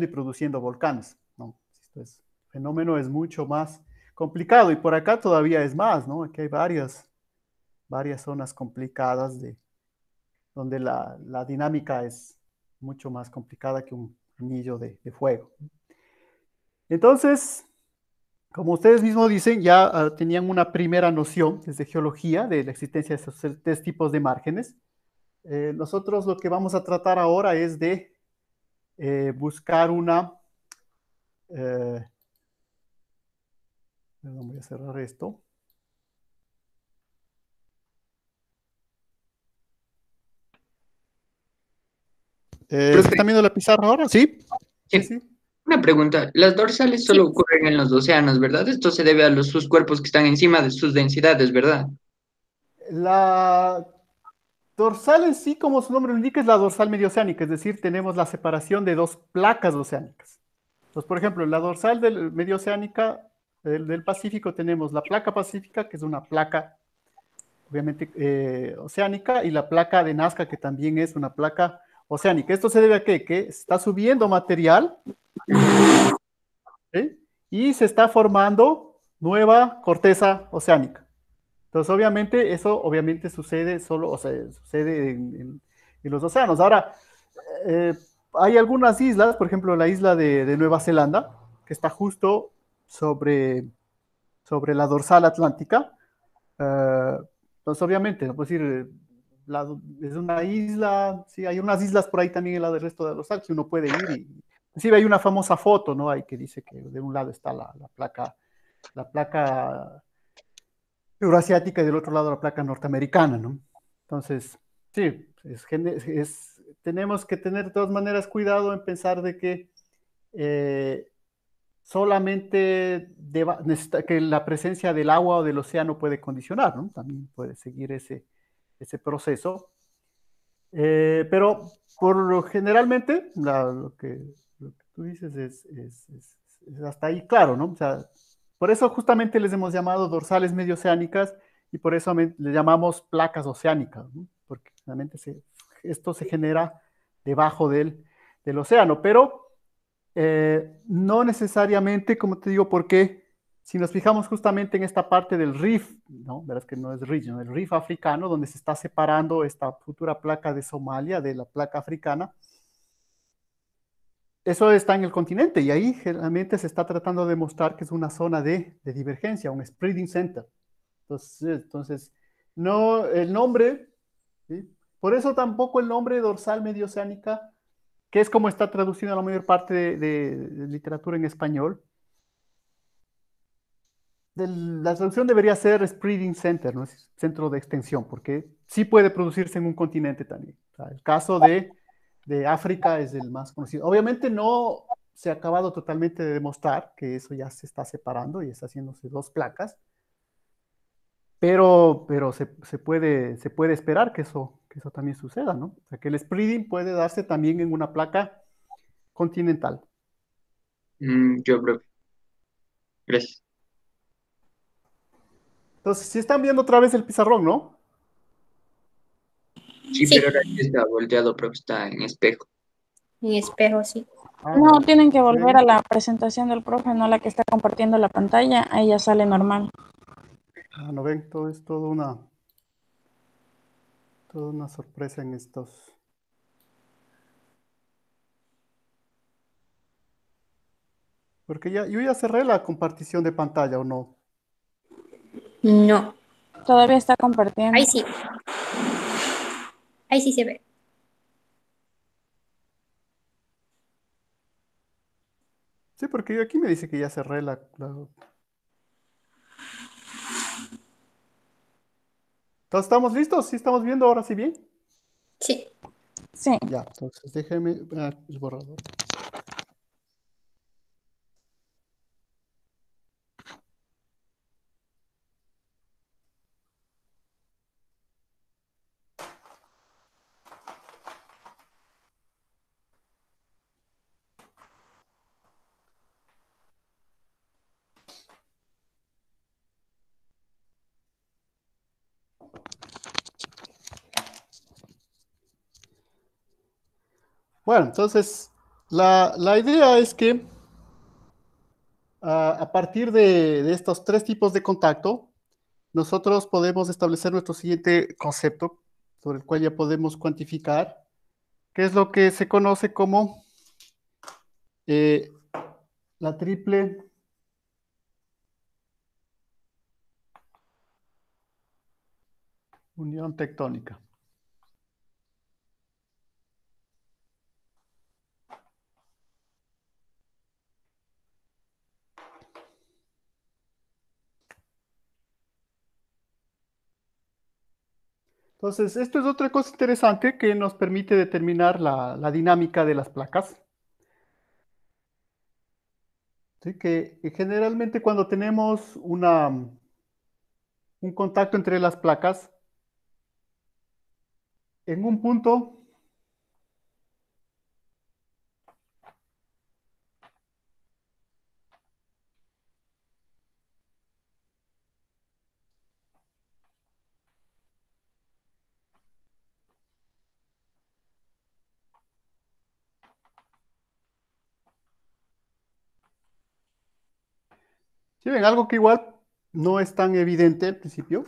y produciendo volcanes. ¿no? el fenómeno es mucho más complicado y por acá todavía es más, ¿no? Aquí hay varias, varias zonas complicadas de, donde la, la dinámica es mucho más complicada que un anillo de, de fuego. Entonces, como ustedes mismos dicen, ya ah, tenían una primera noción desde geología de la existencia de estos tres tipos de márgenes. Eh, nosotros lo que vamos a tratar ahora es de eh, buscar una... Eh, voy a cerrar esto. Eh, que ¿Están viendo la pizarra ahora? ¿Sí? sí. Una pregunta. Las dorsales solo ocurren en los océanos, ¿verdad? Esto se debe a los, sus cuerpos que están encima de sus densidades, ¿verdad? La Dorsal en sí, como su nombre lo indica, es la dorsal medioceánica, es decir, tenemos la separación de dos placas oceánicas. Entonces, por ejemplo, en la dorsal del del, Pacífico tenemos la placa pacífica, que es una placa, obviamente, eh, oceánica, y la placa de Nazca, que también es una placa oceánica. ¿Esto se debe a Que está subiendo material y se está formando nueva corteza oceánica. Entonces, obviamente, eso obviamente sucede solo, o sea, sucede en, los océanos. Ahora, eh, hay algunas islas, por ejemplo, la isla de, Nueva Zelanda, que está justo sobre, sobre la dorsal atlántica. entonces, eh, pues, obviamente, no puedo decir, eh, es una isla, sí, hay unas islas por ahí también en la del resto de los que uno puede ir y, hay una famosa foto, ¿no? Hay que dice que de un lado está la, placa, la placa euroasiática y del otro lado la placa norteamericana, ¿no? Entonces, sí, es, tenemos que tener de todas maneras cuidado en pensar de que eh, solamente que la presencia del agua o del océano puede condicionar, ¿no? También puede seguir ese, ese proceso. Eh, pero por lo generalmente, lo, que, lo, que, tú dices es, es, es, hasta ahí claro, ¿no? O sea, por eso justamente les hemos llamado dorsales medioceánicas y por eso le llamamos placas oceánicas, porque realmente esto se genera debajo del, océano, pero eh, no necesariamente, como te digo, porque si nos fijamos justamente en esta parte del rift, ¿no? verás que no es rift, el rift africano, donde se está separando esta futura placa de Somalia de la placa africana, eso está en el continente y ahí generalmente se está tratando de mostrar que es una zona de, divergencia, un spreading center. Entonces, entonces no, el nombre, por eso tampoco el nombre dorsal medioceánica, que es como está traducido en la mayor parte de, literatura en español, la traducción debería ser spreading center, ¿no? centro de extensión, porque sí puede producirse en un continente también. el caso de de África es el más conocido. Obviamente no se ha acabado totalmente de demostrar que eso ya se está separando y está haciéndose dos placas, pero, pero se, puede, se puede esperar que eso, que eso también suceda, ¿no? O sea, que el spreading puede darse también en una placa continental. Mm, yo creo que. Gracias. Entonces, si están viendo otra vez el pizarrón, ¿no? Sí, pero ahora está volteado, pero está en espejo. En espejo, sí. Ah, no, tienen que volver a la presentación del profe, no a la que está compartiendo la pantalla. Ahí ya sale normal. Ah, no ven, todo es todo una, toda una sorpresa en estos. Porque ya, yo ya cerré la compartición de pantalla, ¿o no? No. Todavía está compartiendo. Ahí sí. Ahí sí se ve. Sí, porque aquí me dice que ya cerré la... ¿estamos listos? ¿Sí estamos viendo ahora sí bien? Sí. Sí. Ya, entonces déjeme ah, el borrador. Bueno, entonces, la, idea es que ah, a, partir de, estos tres tipos de contacto, nosotros podemos establecer nuestro siguiente concepto, sobre el cual ya podemos cuantificar, que es lo que se conoce como eh, la triple... Unión tectónica. Entonces, esto es otra cosa interesante que nos permite determinar la, dinámica de las placas. Así que generalmente cuando tenemos un contacto entre las placas, en un punto Miren, algo que igual no es tan evidente al principio.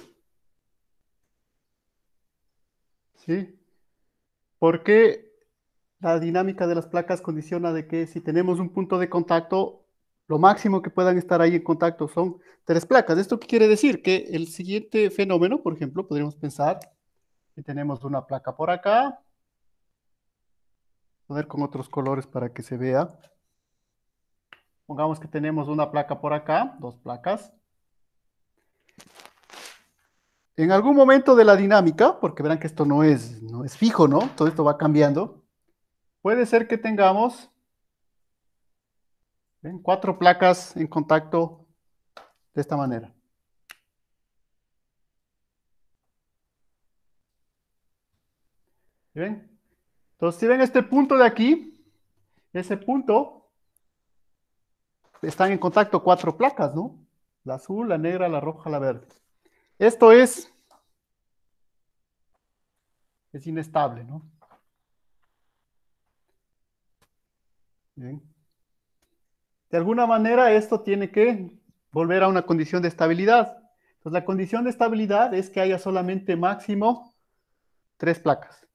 Sí. Porque la dinámica de las placas condiciona de que si tenemos un punto de contacto, lo máximo que puedan estar ahí en contacto son tres placas. ¿Esto qué quiere decir? Que el siguiente fenómeno, por ejemplo, podríamos pensar que tenemos una placa por acá. ver con otros colores para que se vea. Pongamos que tenemos una placa por acá, dos placas. En algún momento de la dinámica, porque verán que esto no es, no es fijo, ¿no? Todo esto va cambiando. Puede ser que tengamos ¿ven? cuatro placas en contacto de esta manera. ¿Ven? Entonces, si ven este punto de aquí, ese punto están en contacto cuatro placas, ¿no? La azul, la negra, la roja, la verde. Esto es, es inestable, ¿no? De alguna manera esto tiene que volver a una condición de estabilidad. Entonces la condición de estabilidad es que haya solamente máximo tres placas.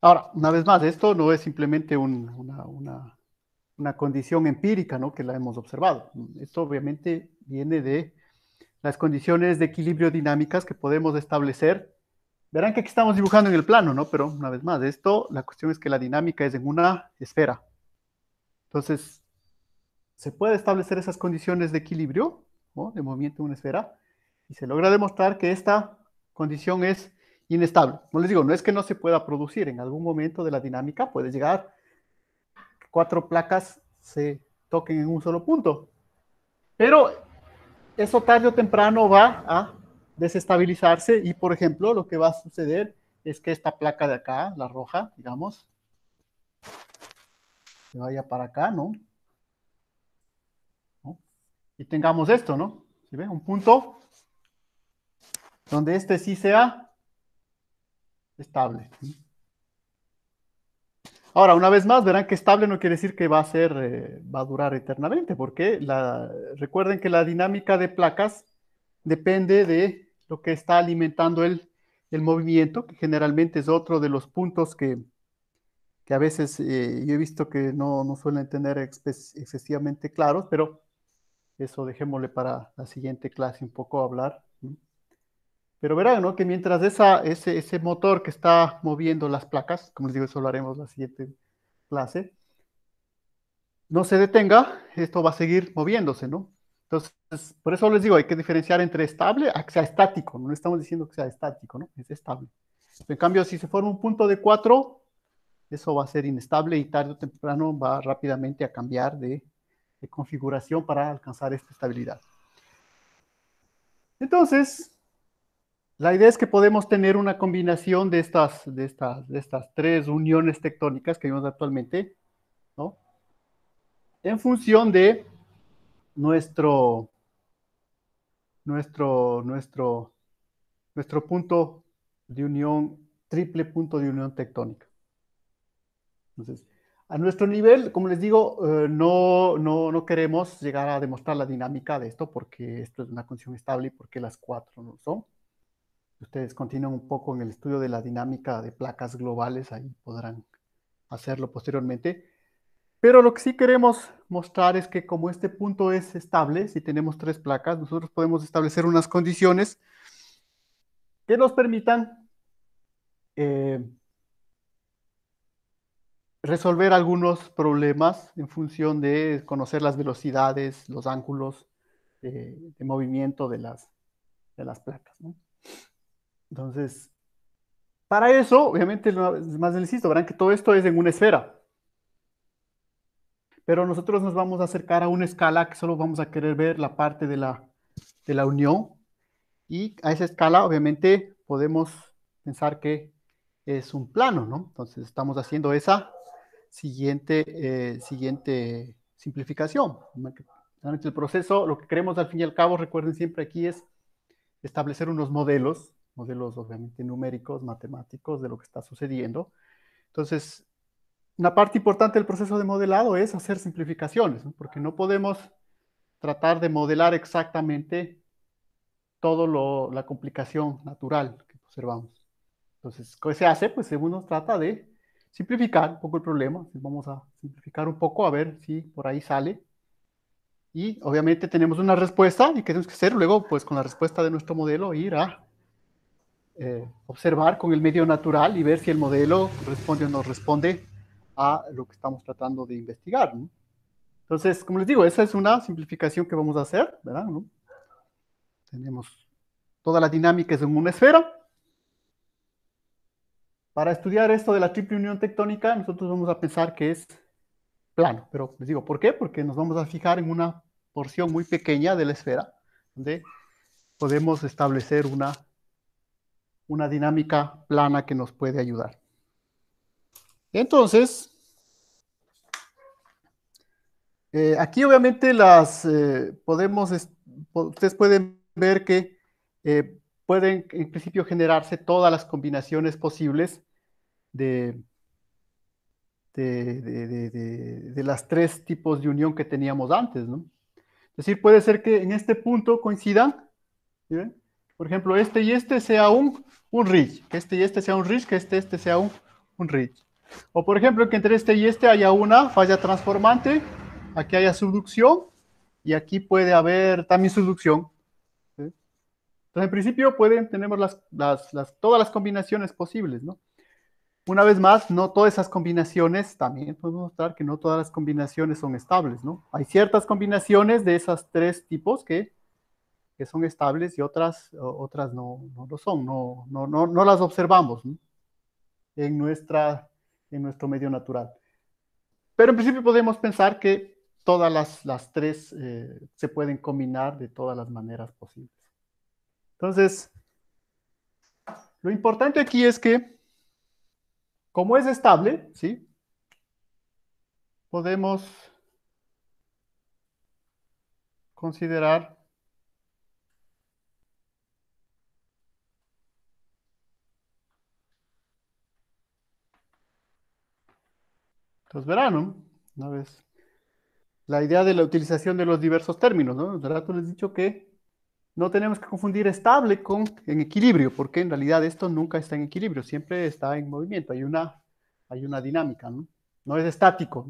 Ahora, una vez más, esto no es simplemente una una condición empírica, ¿no? Que la hemos observado. Esto obviamente viene de las condiciones de equilibrio dinámicas que podemos establecer. Verán que aquí estamos dibujando en el plano, ¿no? Pero una vez más, esto, la cuestión es que la dinámica es en una esfera. Entonces, se puede establecer esas condiciones de equilibrio, de movimiento en una esfera, y se logra demostrar que esta condición es inestable. No les digo, no es que no se pueda producir, en algún momento de la dinámica puede llegar cuatro placas se toquen en un solo punto. Pero eso tarde o temprano va a desestabilizarse y, por ejemplo, lo que va a suceder es que esta placa de acá, la roja, digamos, se vaya para acá, ¿no? Y tengamos esto, ¿no? ¿Sí ve? Un punto donde este sí sea estable. Ahora, una vez más, verán que estable no quiere decir que va a ser, eh, va a durar eternamente, porque la, recuerden que la dinámica de placas depende de lo que está alimentando el, movimiento, que generalmente es otro de los puntos que, que a veces eh, yo he visto que no, no suelen tener excesivamente claros, pero eso dejémosle para la siguiente clase un poco hablar pero verán, ¿no? Que mientras esa, ese, ese motor que está moviendo las placas, como les digo, eso lo haremos en la siguiente clase, no se detenga, esto va a seguir moviéndose, ¿no? Entonces, por eso les digo, hay que diferenciar entre estable a que sea estático. No estamos diciendo que sea estático, ¿no? Es estable. En cambio, si se forma un punto de 4, eso va a ser inestable y tarde o temprano va rápidamente a cambiar de, de configuración para alcanzar esta estabilidad. Entonces, la idea es que podemos tener una combinación de estas, de estas, de estas tres uniones tectónicas que vemos actualmente, ¿no? En función de nuestro, nuestro, nuestro, nuestro punto de unión, triple punto de unión tectónica. Entonces, a nuestro nivel, como les digo, eh, no, no, no, queremos llegar a demostrar la dinámica de esto porque esto es una condición estable y porque las cuatro no son ustedes continúan un poco en el estudio de la dinámica de placas globales, ahí podrán hacerlo posteriormente. Pero lo que sí queremos mostrar es que como este punto es estable, si tenemos tres placas, nosotros podemos establecer unas condiciones que nos permitan eh, resolver algunos problemas en función de conocer las velocidades, los ángulos eh, de, movimiento de las, de las placas. Entonces, para eso, obviamente, más les insisto, verán que todo esto es en una esfera. Pero nosotros nos vamos a acercar a una escala que solo vamos a querer ver la parte de la, unión. Y a esa escala, obviamente, podemos pensar que es un plano, ¿no? Entonces, estamos haciendo esa siguiente, eh, siguiente simplificación. Realmente el proceso, lo que queremos al fin y al cabo, recuerden siempre aquí, es establecer unos modelos modelos obviamente numéricos, matemáticos de lo que está sucediendo. Entonces, una parte importante del proceso de modelado es hacer simplificaciones, porque no podemos tratar de modelar exactamente toda la complicación natural que observamos. Entonces, ¿qué se hace? Pues uno trata de simplificar un poco el problema. Vamos a simplificar un poco a ver si por ahí sale. Y obviamente tenemos una respuesta y que tenemos que hacer luego, pues con la respuesta de nuestro modelo, ir a eh, observar con el medio natural y ver si el modelo responde o no responde a lo que estamos tratando de investigar. Entonces, como les digo, esa es una simplificación que vamos a hacer, Tenemos toda la dinámica de en una esfera. Para estudiar esto de la triple unión tectónica, nosotros vamos a pensar que es plano, pero les digo, ¿por qué? Porque nos vamos a fijar en una porción muy pequeña de la esfera, donde podemos establecer una una dinámica plana que nos puede ayudar. Entonces, eh, aquí obviamente las eh, podemos, ustedes pueden ver que eh, pueden en principio generarse todas las combinaciones posibles de, de, las tres tipos de unión que teníamos antes, ¿no? Es decir, puede ser que en este punto coincidan, ¿sí por ejemplo, este y este sea un, un ridge, que este y este sea un ridge, que este, este sea un, un ridge. O por ejemplo, que entre este y este haya una falla transformante, aquí haya subducción y aquí puede haber también subducción. Entonces, en principio pueden, tenemos todas las combinaciones posibles, Una vez más, no todas esas combinaciones, también podemos mostrar que no todas las combinaciones son estables, ¿no? Hay ciertas combinaciones de esos tres tipos que que son estables y otras, otras no, no lo son, no, no, no, las observamos en, nuestra, en nuestro medio natural. Pero en principio podemos pensar que todas las, las tres eh, se pueden combinar de todas las maneras posibles. Entonces, lo importante aquí es que, como es estable, ¿sí? podemos considerar Pues, verán, ¿no? una vez. La idea de la utilización de los diversos términos, ¿no? De rato les dicho que no tenemos que confundir estable con en equilibrio, porque en realidad esto nunca está en equilibrio, siempre está en movimiento, hay una, hay una dinámica, ¿no? No es estático.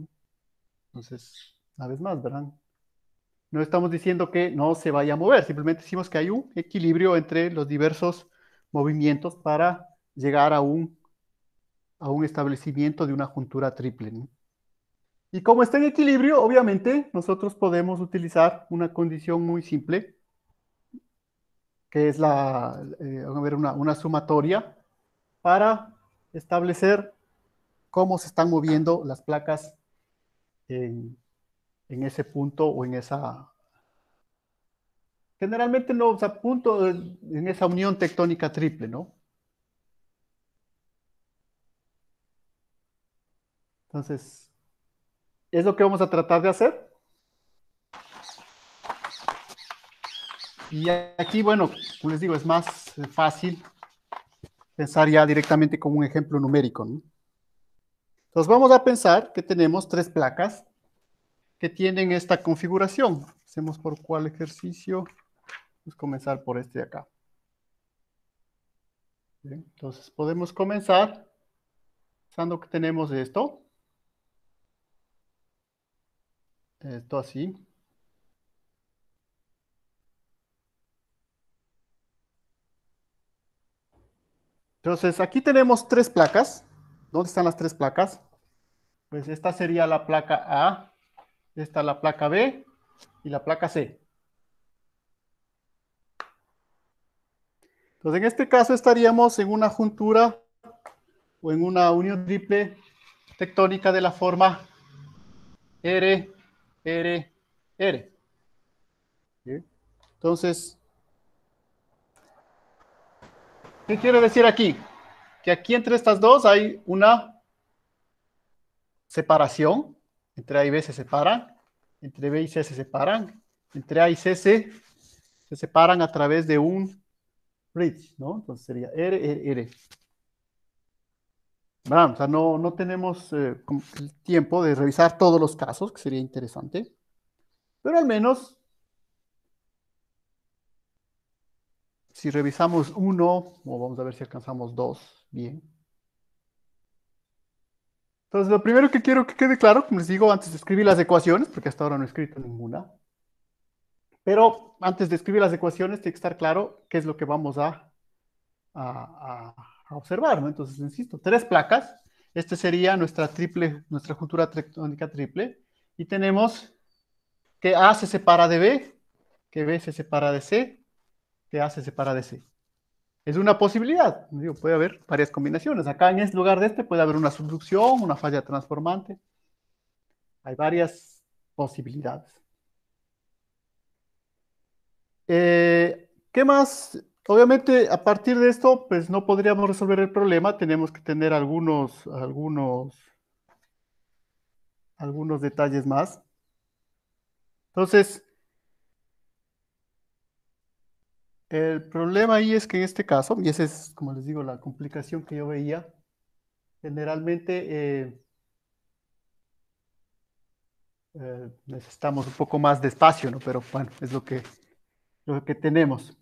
Entonces, una vez más, verán. No estamos diciendo que no se vaya a mover, simplemente decimos que hay un equilibrio entre los diversos movimientos para llegar a un a un establecimiento de una juntura triple. Y como está en equilibrio, obviamente nosotros podemos utilizar una condición muy simple, que es la, eh, una, sumatoria, para establecer cómo se están moviendo las placas en, en ese punto o en esa... Generalmente no, o sea, punto en esa unión tectónica triple, ¿no? Entonces, es lo que vamos a tratar de hacer. Y aquí, bueno, como les digo, es más fácil pensar ya directamente como un ejemplo numérico. ¿no? Entonces vamos a pensar que tenemos tres placas que tienen esta configuración. Hacemos por cuál ejercicio. Vamos a comenzar por este de acá. entonces podemos comenzar pensando que tenemos esto. Esto así. Entonces, aquí tenemos tres placas. ¿Dónde están las tres placas? Pues esta sería la placa A, esta la placa B y la placa C. Entonces, en este caso estaríamos en una juntura o en una unión triple tectónica de la forma R R, R. Entonces, ¿qué quiere decir aquí? Que aquí entre estas dos hay una separación. Entre A y B se separan. Entre B y C se separan. Entre A y C se, se separan a través de un bridge, ¿no? Entonces sería R, R, R. O sea, no, no tenemos eh, el tiempo de revisar todos los casos, que sería interesante, pero al menos si revisamos uno, o vamos a ver si alcanzamos dos, bien. Entonces, lo primero que quiero que quede claro, como les digo, antes de escribir las ecuaciones, porque hasta ahora no he escrito ninguna, pero antes de escribir las ecuaciones, tiene que estar claro qué es lo que vamos a a observar, ¿no? Entonces, insisto, tres placas. Este sería nuestra triple, nuestra cultura tectónica triple. Y tenemos que A se separa de B, que B se separa de C, que A se separa de C. Es una posibilidad. Digo, puede haber varias combinaciones. Acá en este lugar de este puede haber una subducción, una falla transformante. Hay varias posibilidades. Eh, ¿Qué más Obviamente, a partir de esto, pues no podríamos resolver el problema, tenemos que tener algunos, algunos, algunos detalles más. Entonces, el problema ahí es que en este caso, y esa es, como les digo, la complicación que yo veía, generalmente eh, eh, necesitamos un poco más de espacio, ¿no? Pero bueno, es lo que, lo que tenemos.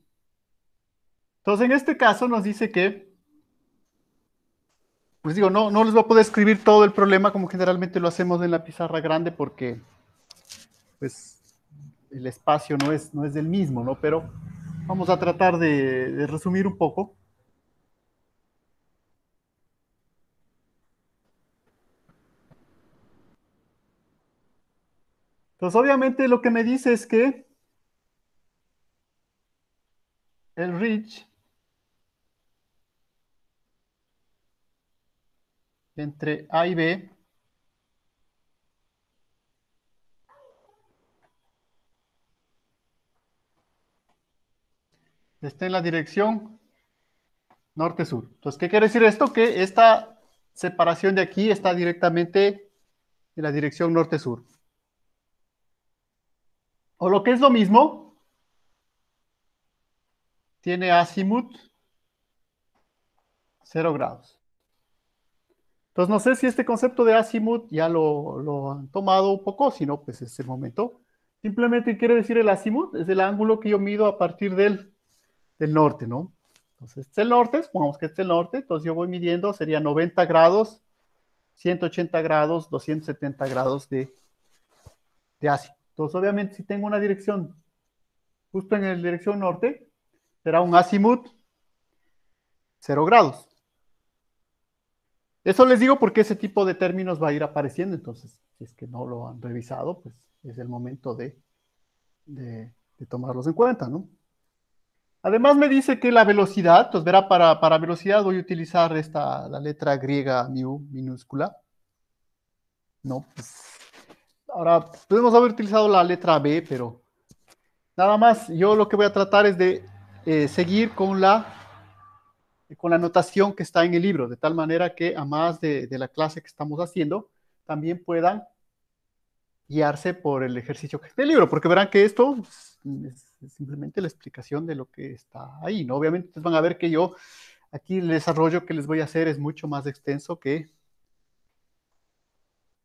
Entonces, en este caso nos dice que, pues digo, no, no les voy a poder escribir todo el problema como generalmente lo hacemos en la pizarra grande porque, pues, el espacio no es, no es el mismo, ¿no? Pero vamos a tratar de, de resumir un poco. Entonces, obviamente lo que me dice es que el reach entre A y B, está en la dirección norte-sur. Entonces, ¿qué quiere decir esto? Que esta separación de aquí está directamente en la dirección norte-sur. O lo que es lo mismo, tiene azimut 0 grados. Entonces, no sé si este concepto de azimut ya lo, han tomado un poco, si no, pues es el momento. Simplemente quiere decir el azimut, es el ángulo que yo mido a partir del, norte, ¿no? Entonces, este es el norte, supongamos que este es el norte, entonces yo voy midiendo, sería 90 grados, 180 grados, 270 grados de, de Entonces, obviamente, si tengo una dirección justo en la dirección norte, será un azimut 0 grados. Eso les digo porque ese tipo de términos va a ir apareciendo, entonces, si es que no lo han revisado, pues es el momento de, tomarlos en cuenta, ¿no? Además me dice que la velocidad, pues verá, para, velocidad voy a utilizar esta, la letra griega mu minúscula. No, pues, ahora podemos pues, haber utilizado la letra B, pero nada más, yo lo que voy a tratar es de eh, seguir con la con la anotación que está en el libro, de tal manera que a más de, la clase que estamos haciendo, también puedan guiarse por el ejercicio del libro, porque verán que esto es, simplemente la explicación de lo que está ahí, ¿no? Obviamente ustedes van a ver que yo, aquí el desarrollo que les voy a hacer es mucho más extenso que,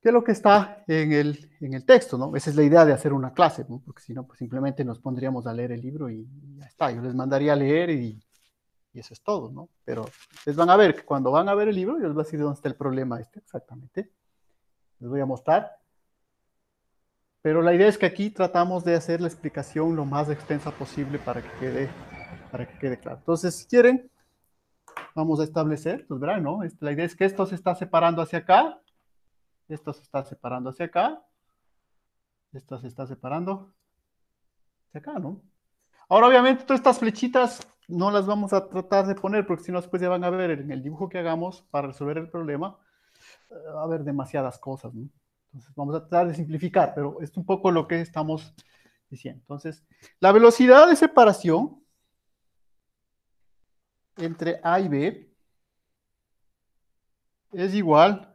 lo que está en el, en el texto, ¿no? Esa es la idea de hacer una clase, ¿no? porque si no, pues simplemente nos pondríamos a leer el libro y ya está, yo les mandaría a leer y y eso es todo, ¿no? Pero ustedes van a ver que cuando van a ver el libro, yo les voy a decir dónde está el problema este exactamente. Les voy a mostrar. Pero la idea es que aquí tratamos de hacer la explicación lo más extensa posible para que quede, para que quede claro. Entonces, si quieren, vamos a establecer, pues verán, ¿no? La idea es que esto se está separando hacia acá, esto se está separando hacia acá, esto se está separando hacia acá, ¿no? Ahora, obviamente, todas estas flechitas no las vamos a tratar de poner porque si no después ya van a ver en el dibujo que hagamos para resolver el problema, eh, va a haber demasiadas cosas. Entonces vamos a tratar de simplificar, pero es un poco lo que estamos diciendo. Entonces, la velocidad de separación entre A y B es igual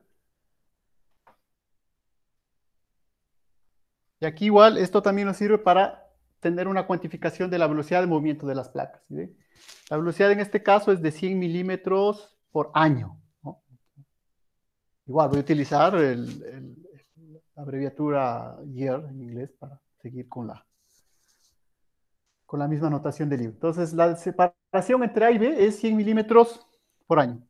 Y aquí igual, esto también nos sirve para tener una cuantificación de la velocidad de movimiento de las placas. La velocidad en este caso es de 100 milímetros por año. Igual voy a utilizar la abreviatura year en inglés para seguir con la, con la misma notación del libro. Entonces, la separación entre A y B es 100 milímetros por año.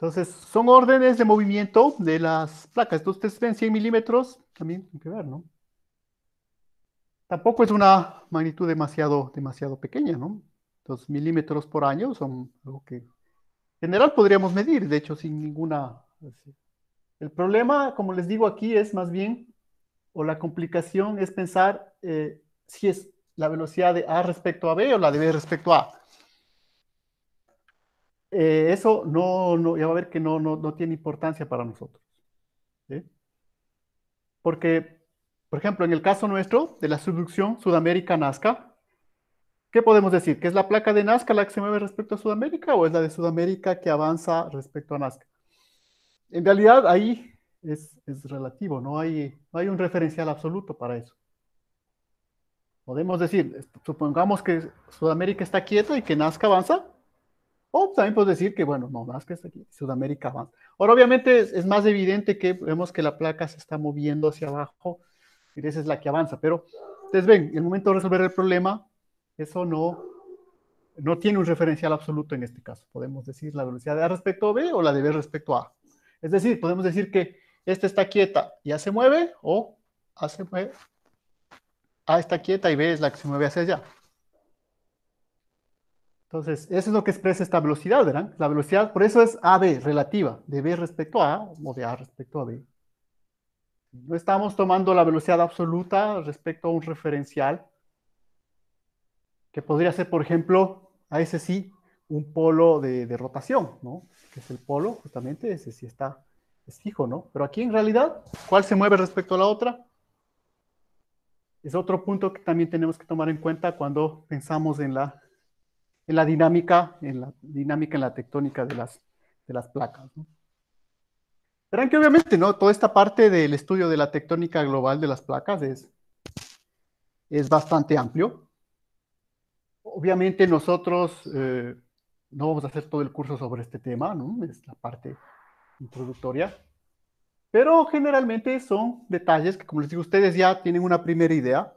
Entonces, son órdenes de movimiento de las placas. Entonces, ustedes ven 100 milímetros, también hay que ver, ¿no? Tampoco es una magnitud demasiado, demasiado pequeña, ¿no? Entonces, milímetros por año son algo que en general podríamos medir, de hecho, sin ninguna... El problema, como les digo aquí, es más bien, o la complicación es pensar eh, si es la velocidad de A respecto a B o la de B respecto a A. Eh, eso no, ya va a ver que no, no, tiene importancia para nosotros. Porque, por ejemplo, en el caso nuestro de la subducción Sudamérica-Nazca, ¿qué podemos decir? ¿Que es la placa de Nazca la que se mueve respecto a Sudamérica o es la de Sudamérica que avanza respecto a Nazca? En realidad ahí es, relativo, no hay, no hay un referencial absoluto para eso. Podemos decir, supongamos que Sudamérica está quieta y que Nazca avanza, o también puedo decir que, bueno, no, más que aquí, Sudamérica avanza. Ahora, obviamente, es, más evidente que vemos que la placa se está moviendo hacia abajo y esa es la que avanza. Pero, ustedes ven, en el momento de resolver el problema, eso no, no tiene un referencial absoluto en este caso. Podemos decir la velocidad de A respecto a B o la de B respecto a A. Es decir, podemos decir que esta está quieta y A se mueve o A se mueve. A está quieta y B es la que se mueve hacia allá. Entonces, eso es lo que expresa esta velocidad, ¿verdad? La velocidad, por eso es AB relativa, de B respecto a A o de A respecto a B. No estamos tomando la velocidad absoluta respecto a un referencial, que podría ser, por ejemplo, a ese sí, un polo de, de rotación, ¿no? Que es el polo, justamente, ese sí está, es fijo, ¿no? Pero aquí en realidad, ¿cuál se mueve respecto a la otra? Es otro punto que también tenemos que tomar en cuenta cuando pensamos en la en la dinámica, en la dinámica, en la tectónica de las, de las placas. ¿no? Verán que obviamente, ¿no? Toda esta parte del estudio de la tectónica global de las placas es, es bastante amplio. Obviamente nosotros eh, no vamos a hacer todo el curso sobre este tema, ¿no? Es la parte introductoria. Pero generalmente son detalles que, como les digo, ustedes ya tienen una primera idea,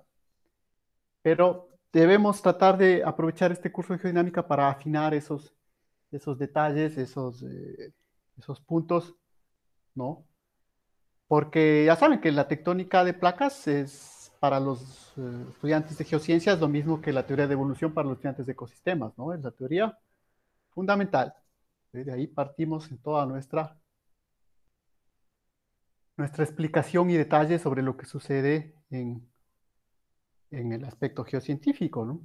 pero debemos tratar de aprovechar este curso de geodinámica para afinar esos, esos detalles, esos, eh, esos puntos, ¿no? Porque ya saben que la tectónica de placas es para los eh, estudiantes de geociencias lo mismo que la teoría de evolución para los estudiantes de ecosistemas, ¿no? Es la teoría fundamental. Eh, de ahí partimos en toda nuestra, nuestra explicación y detalle sobre lo que sucede en en el aspecto geocientífico. ¿no?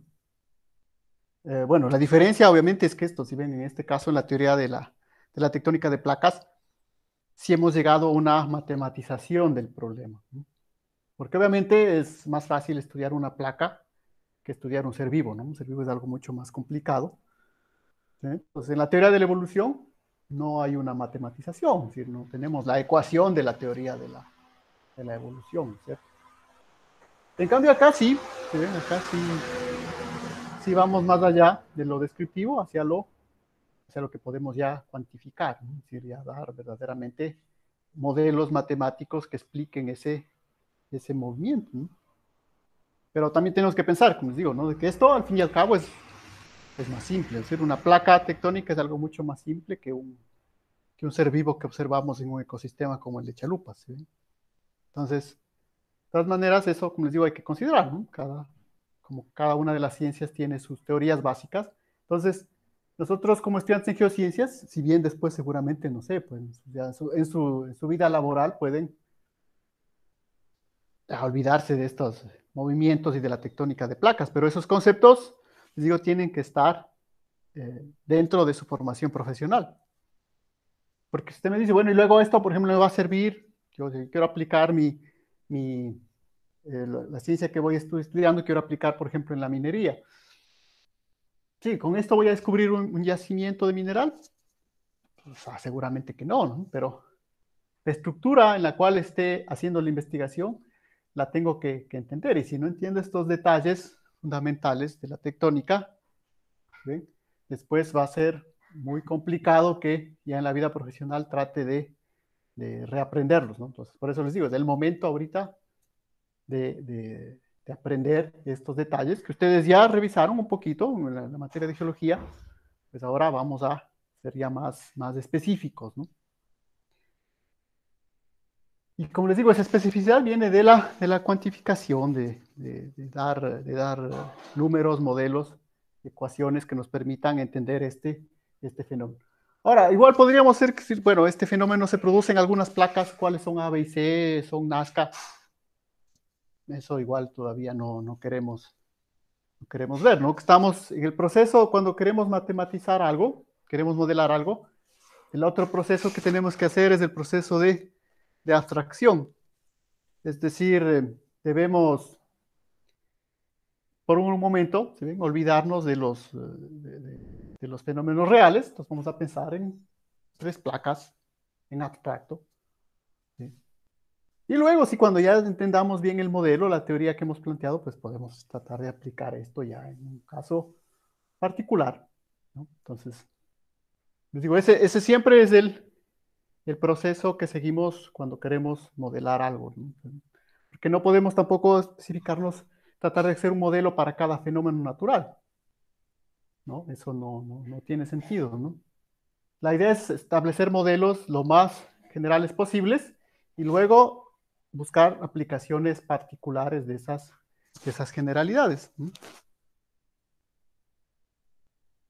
Eh, bueno, la diferencia obviamente es que esto, si ven en este caso en la teoría de la, de la tectónica de placas, si sí hemos llegado a una matematización del problema. Porque obviamente es más fácil estudiar una placa que estudiar un ser vivo, ¿no? Un ser vivo es algo mucho más complicado. Entonces, en la teoría de la evolución no hay una matematización, es decir, no tenemos la ecuación de la teoría de la, de la evolución, ¿cierto? En cambio acá sí, acá sí, vamos más allá de lo descriptivo hacia lo, hacia lo que podemos ya cuantificar, es decir, ya dar verdaderamente modelos matemáticos que expliquen ese, ese movimiento. Pero también tenemos que pensar, como les digo, ¿no? de que esto al fin y al cabo es, es más simple. Es decir, una placa tectónica es algo mucho más simple que un, que un ser vivo que observamos en un ecosistema como el de chalupas. ¿sí? Entonces, todas maneras, eso, como les digo, hay que considerar, ¿no? Cada, como cada una de las ciencias tiene sus teorías básicas. Entonces, nosotros como estudiantes en geosciencias si bien después seguramente, no sé, pues en, su, vida laboral pueden olvidarse de estos movimientos y de la tectónica de placas, pero esos conceptos, les digo, tienen que estar eh, dentro de su formación profesional. Porque usted me dice, bueno, y luego esto, por ejemplo, me va a servir, yo quiero aplicar mi eh, la, ciencia que voy estudiando quiero aplicar, por ejemplo, en la minería. Sí, con esto voy a descubrir un, yacimiento de mineral. Pues, ah, seguramente que no, pero la estructura en la cual esté haciendo la investigación la tengo que, entender. Y si no entiendo estos detalles fundamentales de la tectónica, después va a ser muy complicado que ya en la vida profesional trate de, reaprenderlos. ¿no? Entonces, por eso les digo, del momento ahorita de, aprender estos detalles que ustedes ya revisaron un poquito en la, materia de geología, pues ahora vamos a ser ya más, más específicos, Y como les digo, esa especificidad viene de la, cuantificación, de, dar, de dar números, modelos, ecuaciones que nos permitan entender este, este fenómeno. Ahora, igual podríamos decir bueno, este fenómeno se produce en algunas placas, cuáles son A, B y C, son Nazca, eso igual todavía no, queremos, queremos ver, ¿no? Estamos en el proceso cuando queremos matematizar algo, queremos modelar algo. El otro proceso que tenemos que hacer es el proceso de, abstracción. Es decir, eh, debemos, por un momento, olvidarnos de los, eh, de, de los fenómenos reales. Entonces vamos a pensar en tres placas en abstracto y luego, si cuando ya entendamos bien el modelo, la teoría que hemos planteado, pues podemos tratar de aplicar esto ya en un caso particular. Entonces, les digo, ese, siempre es el, proceso que seguimos cuando queremos modelar algo. Porque no podemos tampoco especificarnos, tratar de hacer un modelo para cada fenómeno natural. ¿no? Eso no, tiene sentido. La idea es establecer modelos lo más generales posibles y luego buscar aplicaciones particulares de esas, generalidades.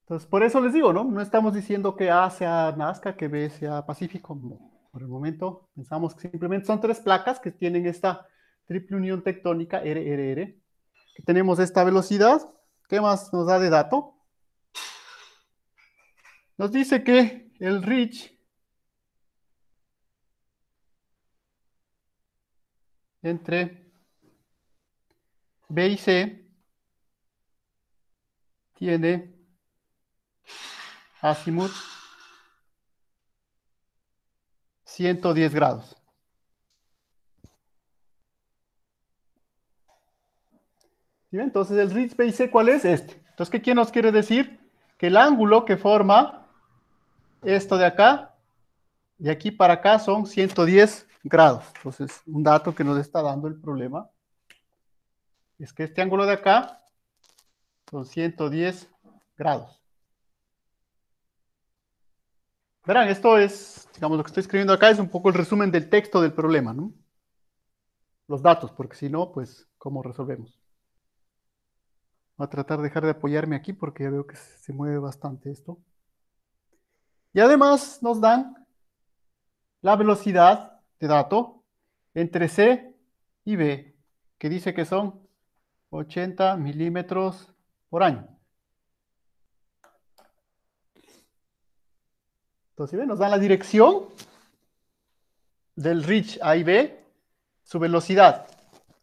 Entonces, por eso les digo, ¿no? No estamos diciendo que A sea Nazca, que B sea Pacífico. Por el momento pensamos que simplemente son tres placas que tienen esta triple unión tectónica RRR. Que tenemos esta velocidad. ¿Qué más nos da de dato? Nos dice que el Ridge entre B y C tiene azimut 110 grados. Y Entonces, el B y C, ¿cuál es? Este. Entonces, ¿qué, nos quiere decir? Que el ángulo que forma esto de acá, de aquí para acá, son 110 grados. Entonces, un dato que nos está dando el problema es que este ángulo de acá son 110 grados. Verán, esto es, digamos, lo que estoy escribiendo acá es un poco el resumen del texto del problema, ¿no? Los datos, porque si no, pues, ¿cómo resolvemos? Voy a tratar de dejar de apoyarme aquí porque ya veo que se mueve bastante esto. Y además nos dan la velocidad de dato entre C y B, que dice que son 80 milímetros por año. Entonces, nos dan la dirección del reach A y B, su velocidad,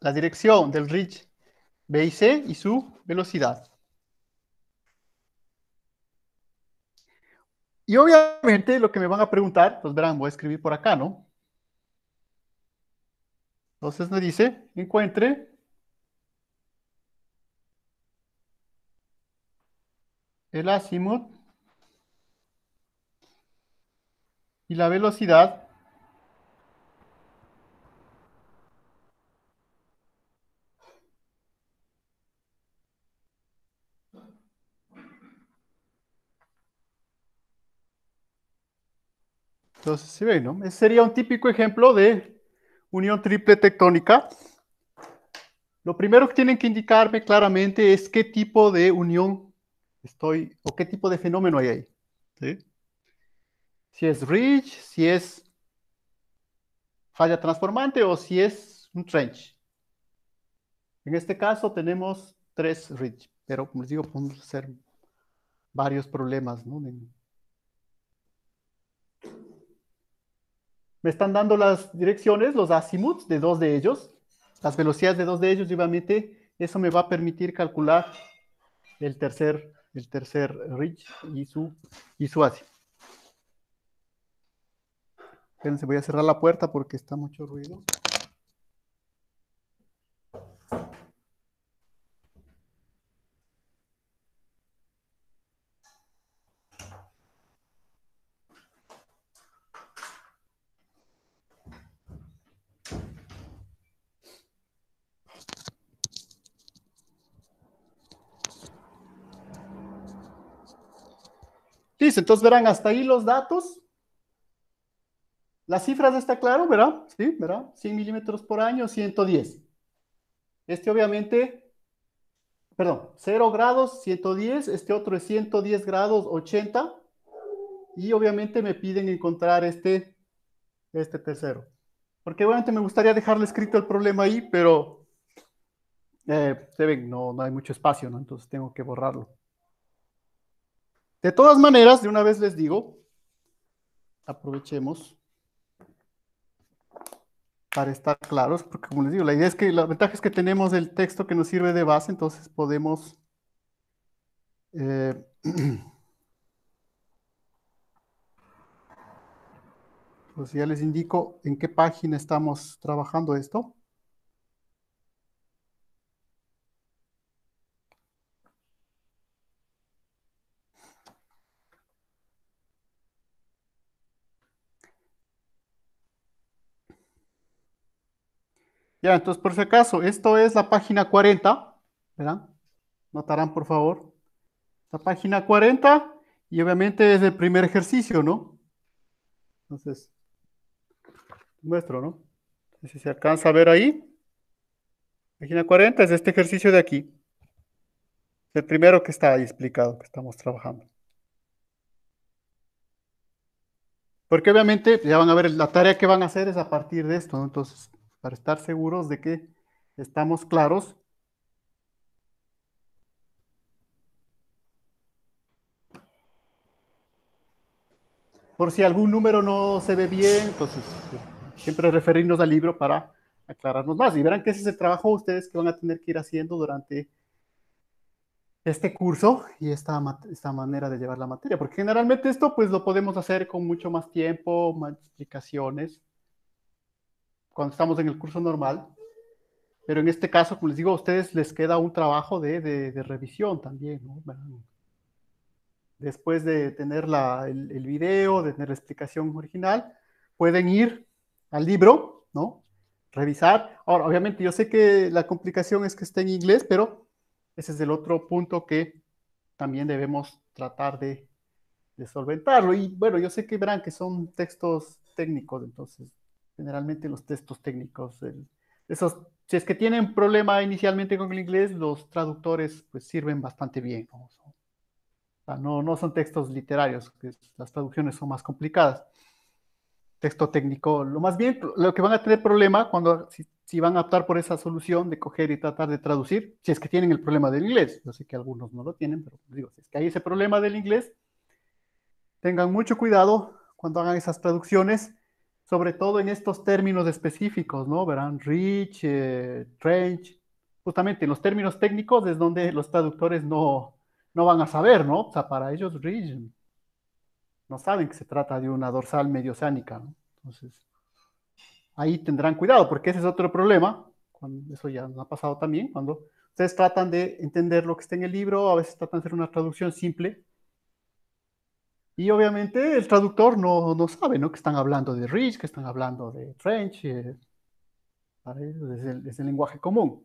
la dirección del reach B y C y su velocidad. Y obviamente lo que me van a preguntar, pues verán, voy a escribir por acá, ¿no? Entonces me dice, encuentre el azimut y la velocidad Entonces, si ¿no? sería un típico ejemplo de unión triple tectónica, lo primero que tienen que indicarme claramente es qué tipo de unión estoy o qué tipo de fenómeno hay ahí. Si es ridge, si es falla transformante o si es un trench. En este caso tenemos tres ridge, pero como les digo, podemos hacer varios problemas ¿no? me están dando las direcciones, los azimuts de dos de ellos, las velocidades de dos de ellos, y obviamente eso me va a permitir calcular el tercer, el tercer ridge y su, y su azimut. Espérense, voy a cerrar la puerta porque está mucho ruido. entonces verán hasta ahí los datos. Las cifras está claro, ¿verdad? Sí, ¿verdad? 100 milímetros por año, 110. Este obviamente, perdón, 0 grados, 110. Este otro es 110 grados, 80. Y obviamente me piden encontrar este, este tercero. Porque obviamente me gustaría dejarle escrito el problema ahí, pero eh, se ven, no, no hay mucho espacio, ¿no? Entonces tengo que borrarlo. De todas maneras, de una vez les digo, aprovechemos para estar claros, porque como les digo, la idea es que la ventaja es que tenemos el texto que nos sirve de base, entonces podemos eh, pues ya les indico en qué página estamos trabajando esto. Ya, entonces por si acaso, esto es la página 40, ¿verdad? Notarán, por favor. La página 40 y obviamente es el primer ejercicio, ¿no? Entonces, muestro, ¿no? Si se alcanza a ver ahí. Página 40 es este ejercicio de aquí. El primero que está ahí explicado, que estamos trabajando. Porque obviamente ya van a ver, la tarea que van a hacer es a partir de esto, ¿no? Entonces, para estar seguros de que estamos claros. Por si algún número no se ve bien, entonces este, siempre referirnos al libro para aclararnos más. Y verán que ese es el trabajo ustedes que van a tener que ir haciendo durante este curso y esta, esta manera de llevar la materia, porque generalmente esto pues lo podemos hacer con mucho más tiempo, más explicaciones, cuando estamos en el curso normal, pero en este caso, como les digo, a ustedes les queda un trabajo de, revisión también, ¿no? Después de tener la, el, video, de tener la explicación original, pueden ir al libro, ¿no? Revisar. Ahora, obviamente, yo sé que la complicación es que esté en inglés, pero ese es el otro punto que también debemos tratar de, de solventarlo. Y bueno, yo sé que verán que son textos técnicos, entonces generalmente los textos técnicos. esos, si es que tienen problema inicialmente con el inglés, los traductores pues sirven bastante bien. ¿no? son textos literarios, las traducciones son más complicadas. Texto técnico, lo más bien, lo que van a tener problema cuando, si, si, van a optar por esa solución de coger y tratar de traducir, si es que tienen el problema del inglés, yo sé que algunos no lo tienen, pero digo, si es que hay ese problema del inglés, tengan mucho cuidado cuando hagan esas traducciones sobre todo en estos términos específicos, ¿no? Verán, rich, range. Eh, trench, justamente en los términos técnicos es donde los traductores no, no van a saber, ¿no? O sea, para ellos rich no saben que se trata de una dorsal medioceánica, ¿no? Entonces, ahí tendrán cuidado, porque ese es otro problema, eso ya nos ha pasado también, cuando ustedes tratan de entender lo que está en el libro, a veces tratan de hacer una traducción simple, y obviamente el traductor no, no sabe, ¿no? Que están hablando de Rich, que están hablando de French, eh, es, el, lenguaje común.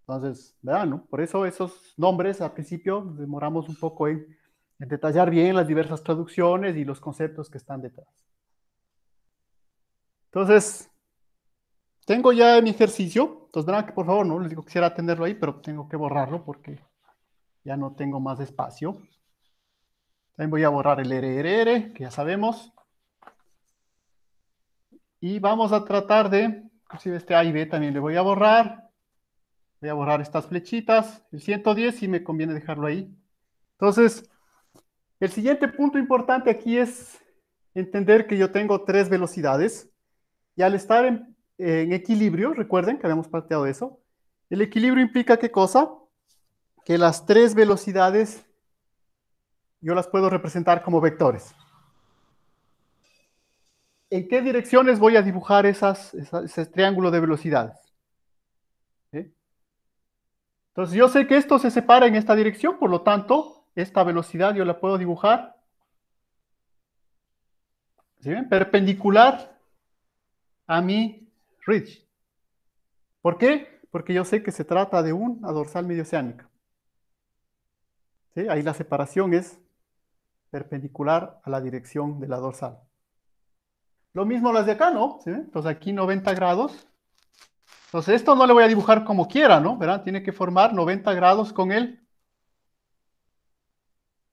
Entonces, ¿verdad? No? Por eso esos nombres al principio demoramos un poco en, detallar bien las diversas traducciones y los conceptos que están detrás. Entonces, tengo ya mi ejercicio. Entonces, verán que por favor, no les digo quisiera tenerlo ahí, pero tengo que borrarlo porque ya no tengo más espacio. También voy a borrar el RRR, que ya sabemos. Y vamos a tratar de, inclusive este A y B también le voy a borrar. Voy a borrar estas flechitas, el 110, y me conviene dejarlo ahí. Entonces, el siguiente punto importante aquí es entender que yo tengo tres velocidades. Y al estar en, en equilibrio, recuerden que habíamos planteado eso, el equilibrio implica qué cosa? Que las tres velocidades yo las puedo representar como vectores. ¿En qué direcciones voy a dibujar esas, ese triángulo de velocidades? Entonces yo sé que esto se separa en esta dirección, por lo tanto, esta velocidad yo la puedo dibujar perpendicular a mi ridge. ¿Por qué? Porque yo sé que se trata de una dorsal medioceánica. ¿Sí? Ahí la separación es perpendicular a la dirección de la dorsal. Lo mismo las de acá, ¿no? Entonces aquí 90 grados. Entonces esto no le voy a dibujar como quiera, ¿no? Tiene que formar 90 grados con el,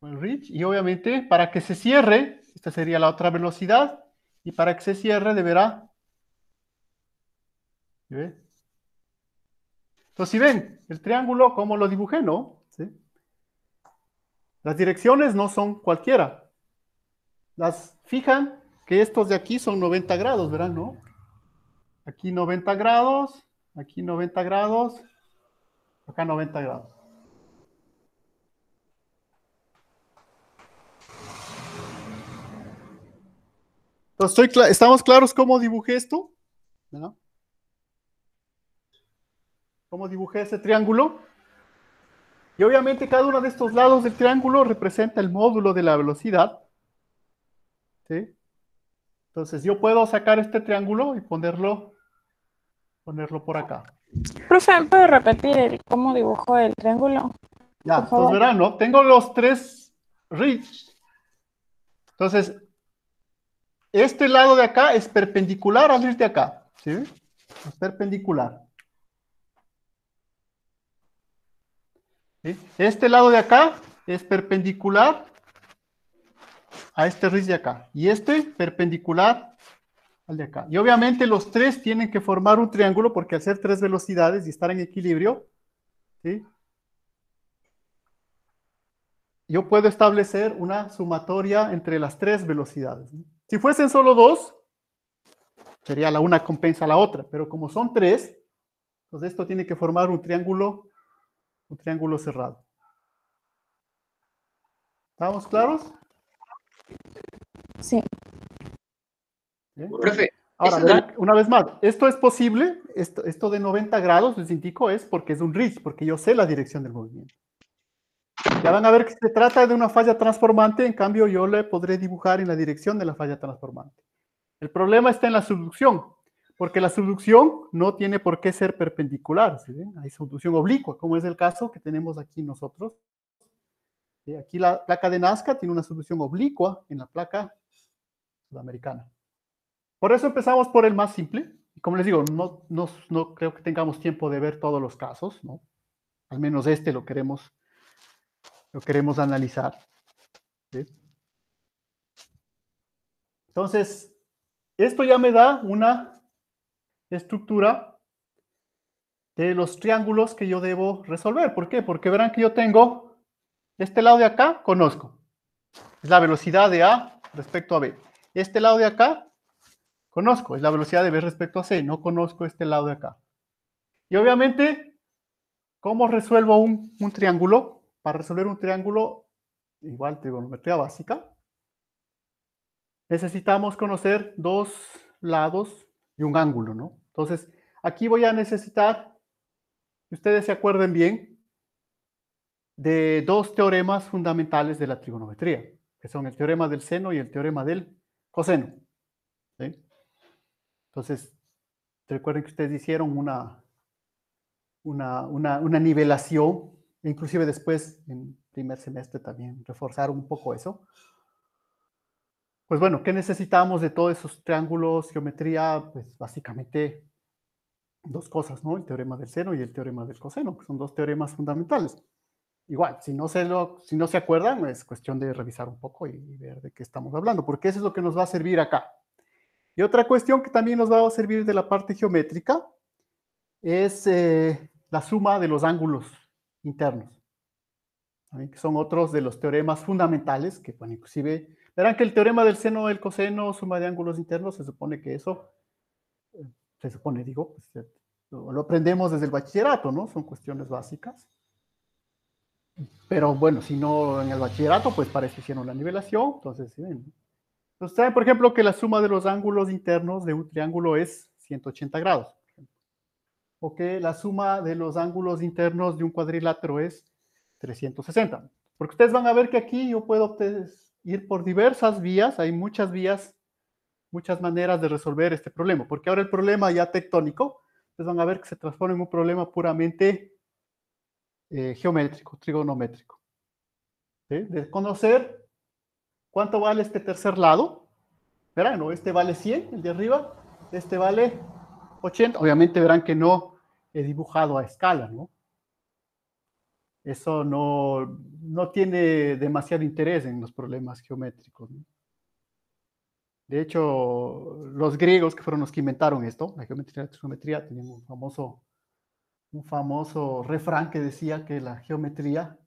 con el Y obviamente para que se cierre, esta sería la otra velocidad. Y para que se cierre deberá... ¿sí? Entonces si ven, el triángulo, como lo dibujé, ¿no? ¿Sí? Las direcciones no son cualquiera. Las fijan que estos de aquí son 90 grados, ¿verdad? Aquí 90 grados, aquí 90 grados, acá 90 grados. Entonces, ¿estamos claros cómo dibujé esto? ¿Verdad? ¿Cómo dibujé ese triángulo? Y obviamente cada uno de estos lados del triángulo representa el módulo de la velocidad. Entonces yo puedo sacar este triángulo y ponerlo, ponerlo por acá. Profe, ¿puedo repetir cómo dibujo el triángulo? Ya, pues verán, ¿no? Tengo los tres ridge. Entonces, este lado de acá es perpendicular a ridge de acá. ¿Sí? Es perpendicular. Este lado de acá es perpendicular a este ris de acá. Y este perpendicular al de acá. Y obviamente los tres tienen que formar un triángulo porque al ser tres velocidades y estar en equilibrio, yo puedo establecer una sumatoria entre las tres velocidades. Si fuesen solo dos, sería la una compensa la otra, pero como son tres, entonces esto tiene que formar un triángulo un triángulo cerrado. ¿Estamos claros? Sí. una vez más, esto es posible, esto, de 90 grados, les indico, es porque es un ridge, porque yo sé la dirección del movimiento. Ya van a ver que se trata de una falla transformante, en cambio yo le podré dibujar en la dirección de la falla transformante. El problema está en la subducción, porque la subducción no tiene por qué ser perpendicular, Hay subducción oblicua, como es el caso que tenemos aquí nosotros. Eh, aquí la placa de Nazca tiene una subducción oblicua en la placa sudamericana. Por eso empezamos por el más simple. Y como les digo, no, no, creo que tengamos tiempo de ver todos los casos, Al menos este lo queremos, lo queremos analizar. Entonces, esto ya me da una estructura de los triángulos que yo debo resolver. ¿Por qué? Porque verán que yo tengo este lado de acá, conozco. Es la velocidad de A respecto a B. Este lado de acá, conozco. Es la velocidad de B respecto a C. No conozco este lado de acá. Y obviamente, ¿cómo resuelvo un, triángulo? Para resolver un triángulo, igual trigonometría básica, necesitamos conocer dos lados y un ángulo, ¿no? Entonces, aquí voy a necesitar, que ustedes se acuerden bien, de dos teoremas fundamentales de la trigonometría, que son el teorema del seno y el teorema del coseno. ¿sí? Entonces, recuerden que ustedes hicieron una, una, nivelación, e inclusive después, en primer semestre también, reforzaron un poco eso. Pues bueno, ¿qué necesitamos de todos esos triángulos, geometría? Pues básicamente dos cosas, ¿no? El teorema del seno y el teorema del coseno, que son dos teoremas fundamentales. Igual, si no se, lo, si no se acuerdan, es cuestión de revisar un poco y, ver de qué estamos hablando, porque eso es lo que nos va a servir acá. Y otra cuestión que también nos va a servir de la parte geométrica es eh, la suma de los ángulos internos, que son otros de los teoremas fundamentales que, bueno, inclusive Verán que el teorema del seno del coseno, suma de ángulos internos, se supone que eso, eh, se supone, digo, pues, eh, lo aprendemos desde el bachillerato, ¿no? Son cuestiones básicas. Pero bueno, si no en el bachillerato, pues parece eso hicieron la nivelación, entonces, ¿sí ven? Entonces, saben, por ejemplo, que la suma de los ángulos internos de un triángulo es 180 grados. O que la suma de los ángulos internos de un cuadrilátero es 360. Porque ustedes van a ver que aquí yo puedo ir por diversas vías, hay muchas vías, muchas maneras de resolver este problema, porque ahora el problema ya tectónico, pues van a ver que se transforma en un problema puramente eh, geométrico, trigonométrico. De conocer cuánto vale este tercer lado, verán, no, este vale 100, el de arriba, este vale 80, obviamente verán que no he dibujado a escala, ¿no? eso no, tiene demasiado interés en los problemas geométricos. De hecho, los griegos que fueron los que inventaron esto, la geometría y la tenían un famoso, un famoso refrán que decía que la geometría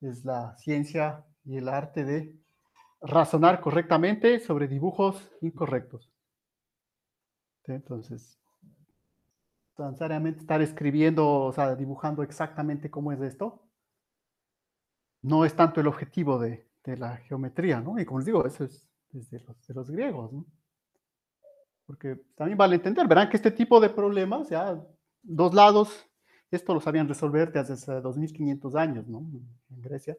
es la ciencia y el arte de razonar correctamente sobre dibujos incorrectos. Entonces, necesariamente estar escribiendo, o sea, dibujando exactamente cómo es esto. No es tanto el objetivo de, la geometría, ¿no? Y como les digo, eso es desde los, de los griegos, ¿no? Porque también vale entender, verán que este tipo de problemas, ya dos lados, esto lo sabían resolver desde hace 2500 años, ¿no? En Grecia.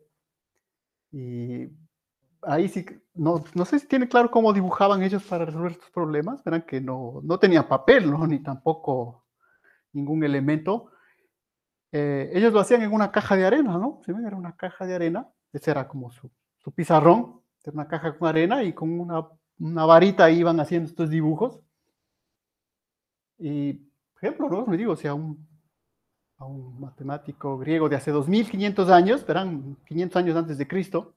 Y ahí sí, no, sé si tiene claro cómo dibujaban ellos para resolver estos problemas, verán que no, no tenía papel, ¿no? Ni tampoco ningún elemento. Eh, ellos lo hacían en una caja de arena, ¿no? Se ven, era una caja de arena, ese era como su, pizarrón, era una caja con arena y con una, varita iban haciendo estos dibujos. Y, por ejemplo, ¿no? Me digo, si a un matemático griego de hace 2500 años, verán, 500 años antes de Cristo,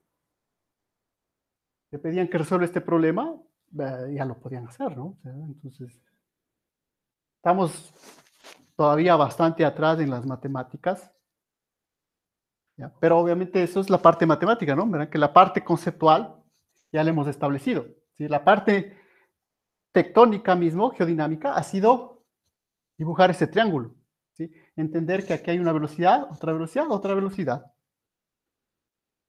le pedían que resuelva este problema, eh, ya lo podían hacer, ¿no? Entonces, estamos todavía bastante atrás en las matemáticas. Pero obviamente eso es la parte matemática, ¿no? Verán que la parte conceptual ya la hemos establecido. ¿sí? La parte tectónica mismo, geodinámica, ha sido dibujar ese triángulo. ¿sí? Entender que aquí hay una velocidad, otra velocidad, otra velocidad.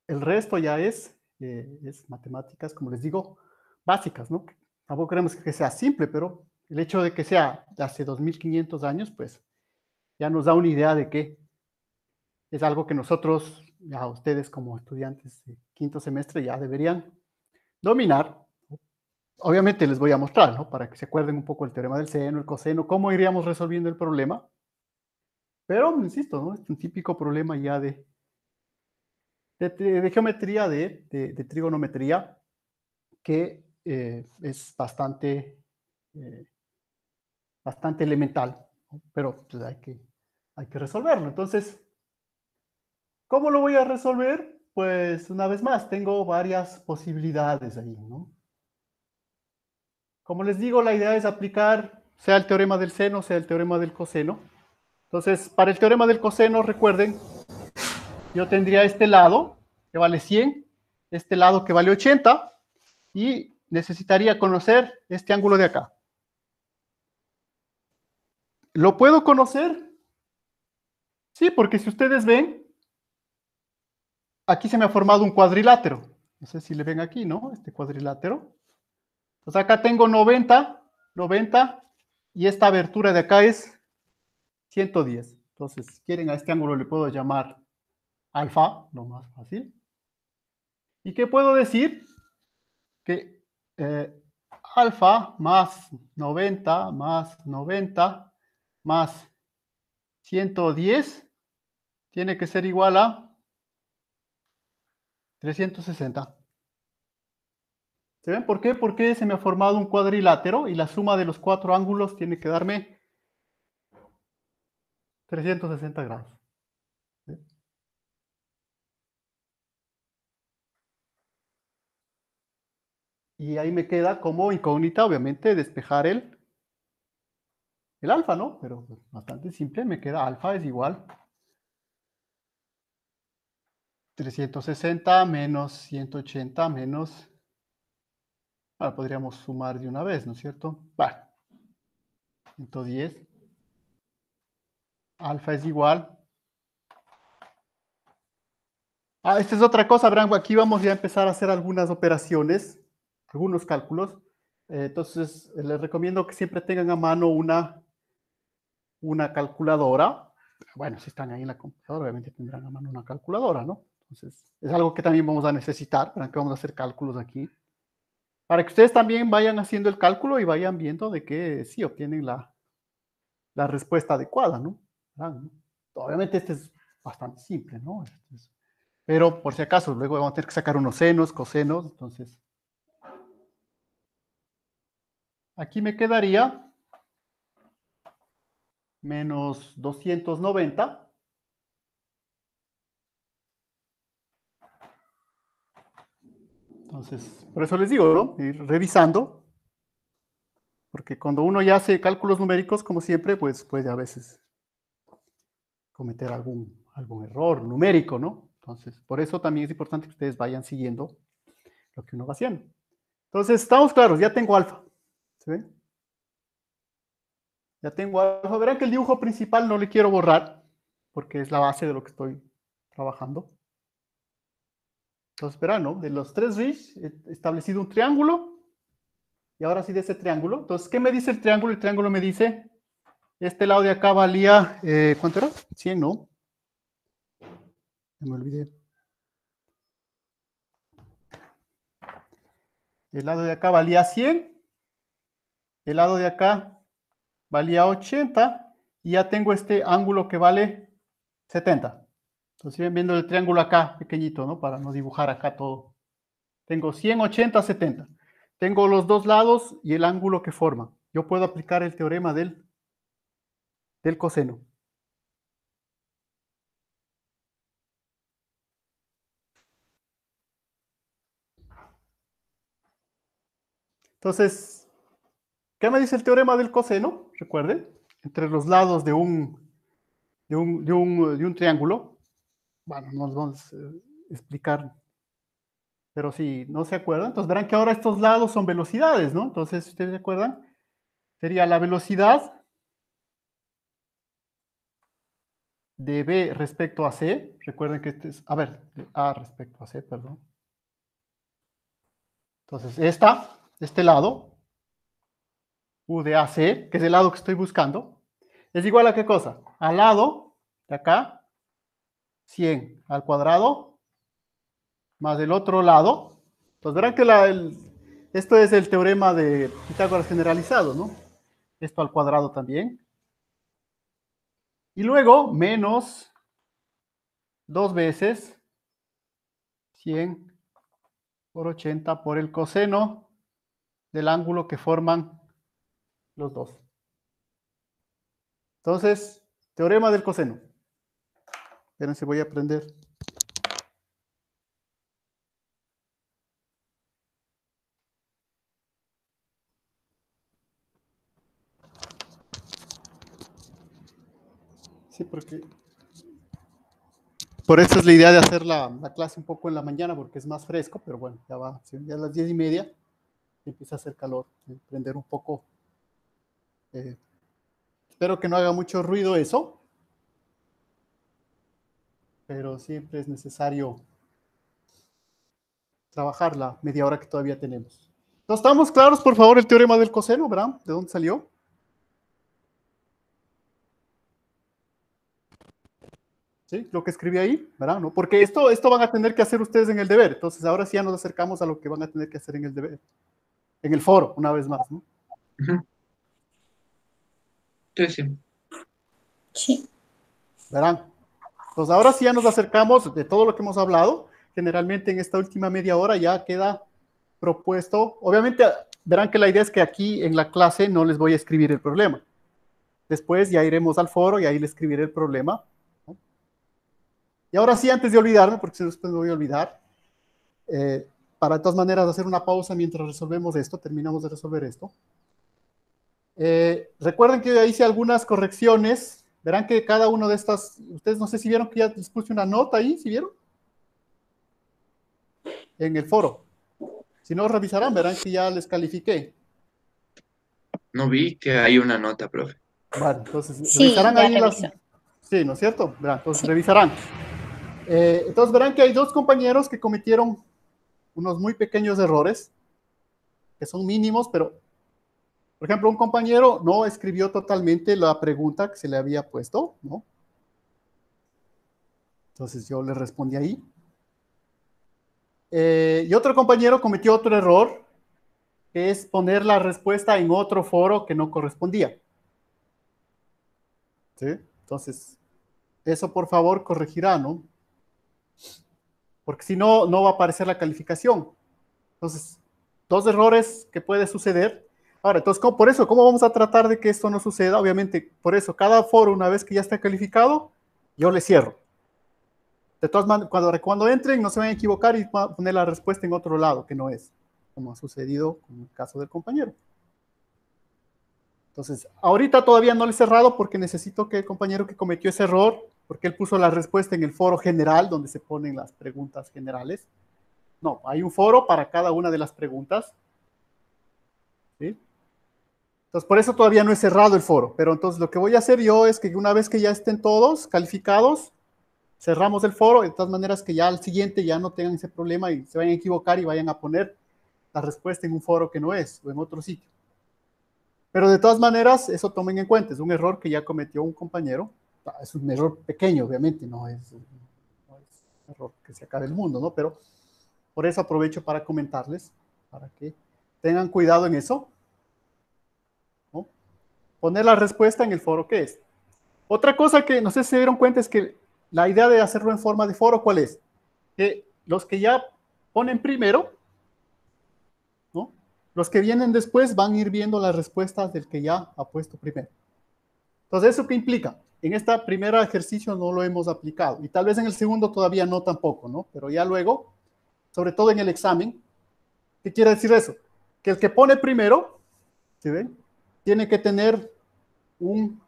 El resto ya es, eh, es matemáticas, como les digo, básicas, ¿no? Tampoco queremos que sea simple, pero el hecho de que sea de hace 2500 años, pues ya nos da una idea de que es algo que nosotros, ya ustedes como estudiantes de quinto semestre, ya deberían dominar. Obviamente les voy a mostrar, ¿no? Para que se acuerden un poco el teorema del seno, el coseno, cómo iríamos resolviendo el problema. Pero, insisto, Es un típico problema ya de, geometría, de, trigonometría, que eh, es bastante eh, bastante elemental, pero pues, hay, que, hay que resolverlo. Entonces, ¿cómo lo voy a resolver? Pues una vez más, tengo varias posibilidades ahí, ¿no? Como les digo, la idea es aplicar sea el teorema del seno, sea el teorema del coseno. Entonces, para el teorema del coseno, recuerden, yo tendría este lado, que vale 100, este lado que vale 80, y necesitaría conocer este ángulo de acá. ¿Lo puedo conocer? Sí, porque si ustedes ven, aquí se me ha formado un cuadrilátero. No sé si le ven aquí, ¿no? Este cuadrilátero. Entonces acá tengo 90, 90, y esta abertura de acá es 110. Entonces, si quieren, a este ángulo le puedo llamar alfa, lo más fácil. ¿Y qué puedo decir? Que eh, alfa más 90 más 90 más 110 tiene que ser igual a 360. ¿Se ven por qué? Porque se me ha formado un cuadrilátero y la suma de los cuatro ángulos tiene que darme 360 grados. Y ahí me queda como incógnita, obviamente, despejar el el alfa, ¿no? Pero pues, bastante simple, me queda alfa es igual 360 menos 180 menos... Ahora podríamos sumar de una vez, ¿no es cierto? Va. 110. Alfa es igual. Ah, esta es otra cosa, Branco. Aquí vamos ya a empezar a hacer algunas operaciones, algunos cálculos. Eh, entonces, les recomiendo que siempre tengan a mano una una calculadora. Bueno, si están ahí en la computadora, obviamente tendrán a mano una calculadora, ¿no? Entonces, es algo que también vamos a necesitar, para que vamos a hacer cálculos aquí. Para que ustedes también vayan haciendo el cálculo y vayan viendo de que sí obtienen la, respuesta adecuada, ¿no? ¿no? Obviamente este es bastante simple, ¿no? Este pero por si acaso, luego vamos a tener que sacar unos senos, cosenos, entonces... Aquí me quedaría menos 290 Entonces, por eso les digo, ¿no? Ir revisando, porque cuando uno ya hace cálculos numéricos, como siempre, pues puede a veces cometer algún, algún error numérico, ¿no? Entonces, por eso también es importante que ustedes vayan siguiendo lo que uno va haciendo. Entonces, estamos claros, ya tengo alfa. Ya tengo algo. Verán que el dibujo principal no le quiero borrar porque es la base de lo que estoy trabajando. Entonces, verán, ¿no? De los tres rich he establecido un triángulo. Y ahora sí de ese triángulo. Entonces, ¿qué me dice el triángulo? El triángulo me dice, este lado de acá valía, eh, ¿cuánto era? 100, ¿no? Me olvidé. El lado de acá valía 100. El lado de acá valía 80 y ya tengo este ángulo que vale 70. Entonces siguen viendo el triángulo acá, pequeñito, ¿no? Para no dibujar acá todo. Tengo 180, 70. Tengo los dos lados y el ángulo que forma. Yo puedo aplicar el teorema del, del coseno. Entonces, ¿Qué me dice el teorema del coseno? Recuerden, entre los lados de un, de un, triángulo. Bueno, no los vamos a explicar, pero si no se acuerdan, entonces verán que ahora estos lados son velocidades, ¿no? Entonces, si ustedes se acuerdan, sería la velocidad de B respecto a C. Recuerden que este es, a ver, A respecto a C, perdón. Entonces, esta, este lado, U de AC, que es el lado que estoy buscando, es igual a qué cosa? Al lado de acá, 100 al cuadrado, más del otro lado. Entonces pues verán que la, esto es el teorema de Pitágoras generalizado, ¿no? Esto al cuadrado también. Y luego, menos dos veces 100 por 80 por el coseno del ángulo que forman los dos. Entonces, teorema del coseno. Esperen si voy a aprender. Sí, porque por eso es la idea de hacer la, la, clase un poco en la mañana, porque es más fresco, pero bueno, ya va, ya a las diez y media empieza a hacer calor, eh, prender un poco eh, espero que no haga mucho ruido eso, pero siempre es necesario trabajar la media hora que todavía tenemos. ¿No estamos claros, por favor, el teorema del coseno, verdad? ¿De dónde salió? ¿Sí? Lo que escribí ahí, ¿verdad? ¿No? Porque esto, esto van a tener que hacer ustedes en el deber. Entonces, ahora sí ya nos acercamos a lo que van a tener que hacer en el deber, en el foro, una vez más, ¿no? Sí, Verán. Pues ahora sí ya nos acercamos de todo lo que hemos hablado. Generalmente en esta última media hora ya queda propuesto. Obviamente verán que la idea es que aquí en la clase no les voy a escribir el problema. Después ya iremos al foro y ahí les escribiré el problema. Y ahora sí, antes de olvidarme, porque si no después me voy a olvidar, eh, para de todas maneras hacer una pausa mientras resolvemos esto, terminamos de resolver esto. Eh, recuerden que ahí hice algunas correcciones. Verán que cada uno de estas, ustedes no sé si vieron que ya les puse una nota ahí, ¿si vieron? En el foro. Si no, revisarán, verán que ya les califiqué. No vi que hay una nota, profe. Vale, entonces revisarán ahí las... Sí, ¿no es cierto? Verán, entonces revisarán. Eh, entonces verán que hay dos compañeros que cometieron unos muy pequeños errores, que son mínimos, pero por ejemplo, un compañero no escribió totalmente la pregunta que se le había puesto, ¿no? Entonces yo le respondí ahí. Eh, y otro compañero cometió otro error, es poner la respuesta en otro foro que no correspondía. ¿Sí? Entonces, eso por favor corregirá, ¿no? Porque si no, no va a aparecer la calificación. Entonces, dos errores que puede suceder Ahora, entonces, ¿cómo, por eso, ¿cómo vamos a tratar de que esto no suceda? Obviamente, por eso, cada foro, una vez que ya está calificado, yo le cierro. De todas maneras, cuando, cuando entren, no se van a equivocar y van a poner la respuesta en otro lado, que no es, como ha sucedido con el caso del compañero. Entonces, ahorita todavía no le he cerrado porque necesito que el compañero que cometió ese error, porque él puso la respuesta en el foro general, donde se ponen las preguntas generales. No, hay un foro para cada una de las preguntas entonces, por eso todavía no he cerrado el foro, pero entonces lo que voy a hacer yo es que una vez que ya estén todos calificados, cerramos el foro, de todas maneras que ya al siguiente ya no tengan ese problema y se vayan a equivocar y vayan a poner la respuesta en un foro que no es o en otro sitio. Pero de todas maneras, eso tomen en cuenta, es un error que ya cometió un compañero, ah, es un error pequeño, obviamente, no es, un error que se acabe el mundo, ¿no? Pero por eso aprovecho para comentarles, para que tengan cuidado en eso poner la respuesta en el foro que es. Otra cosa que no sé si se dieron cuenta es que la idea de hacerlo en forma de foro, ¿cuál es? Que los que ya ponen primero, ¿no? Los que vienen después van a ir viendo las respuestas del que ya ha puesto primero. Entonces, ¿eso qué implica? En este primer ejercicio no lo hemos aplicado y tal vez en el segundo todavía no tampoco, ¿no? Pero ya luego, sobre todo en el examen, ¿qué quiere decir eso? Que el que pone primero, ¿se ven? Tiene que tener un,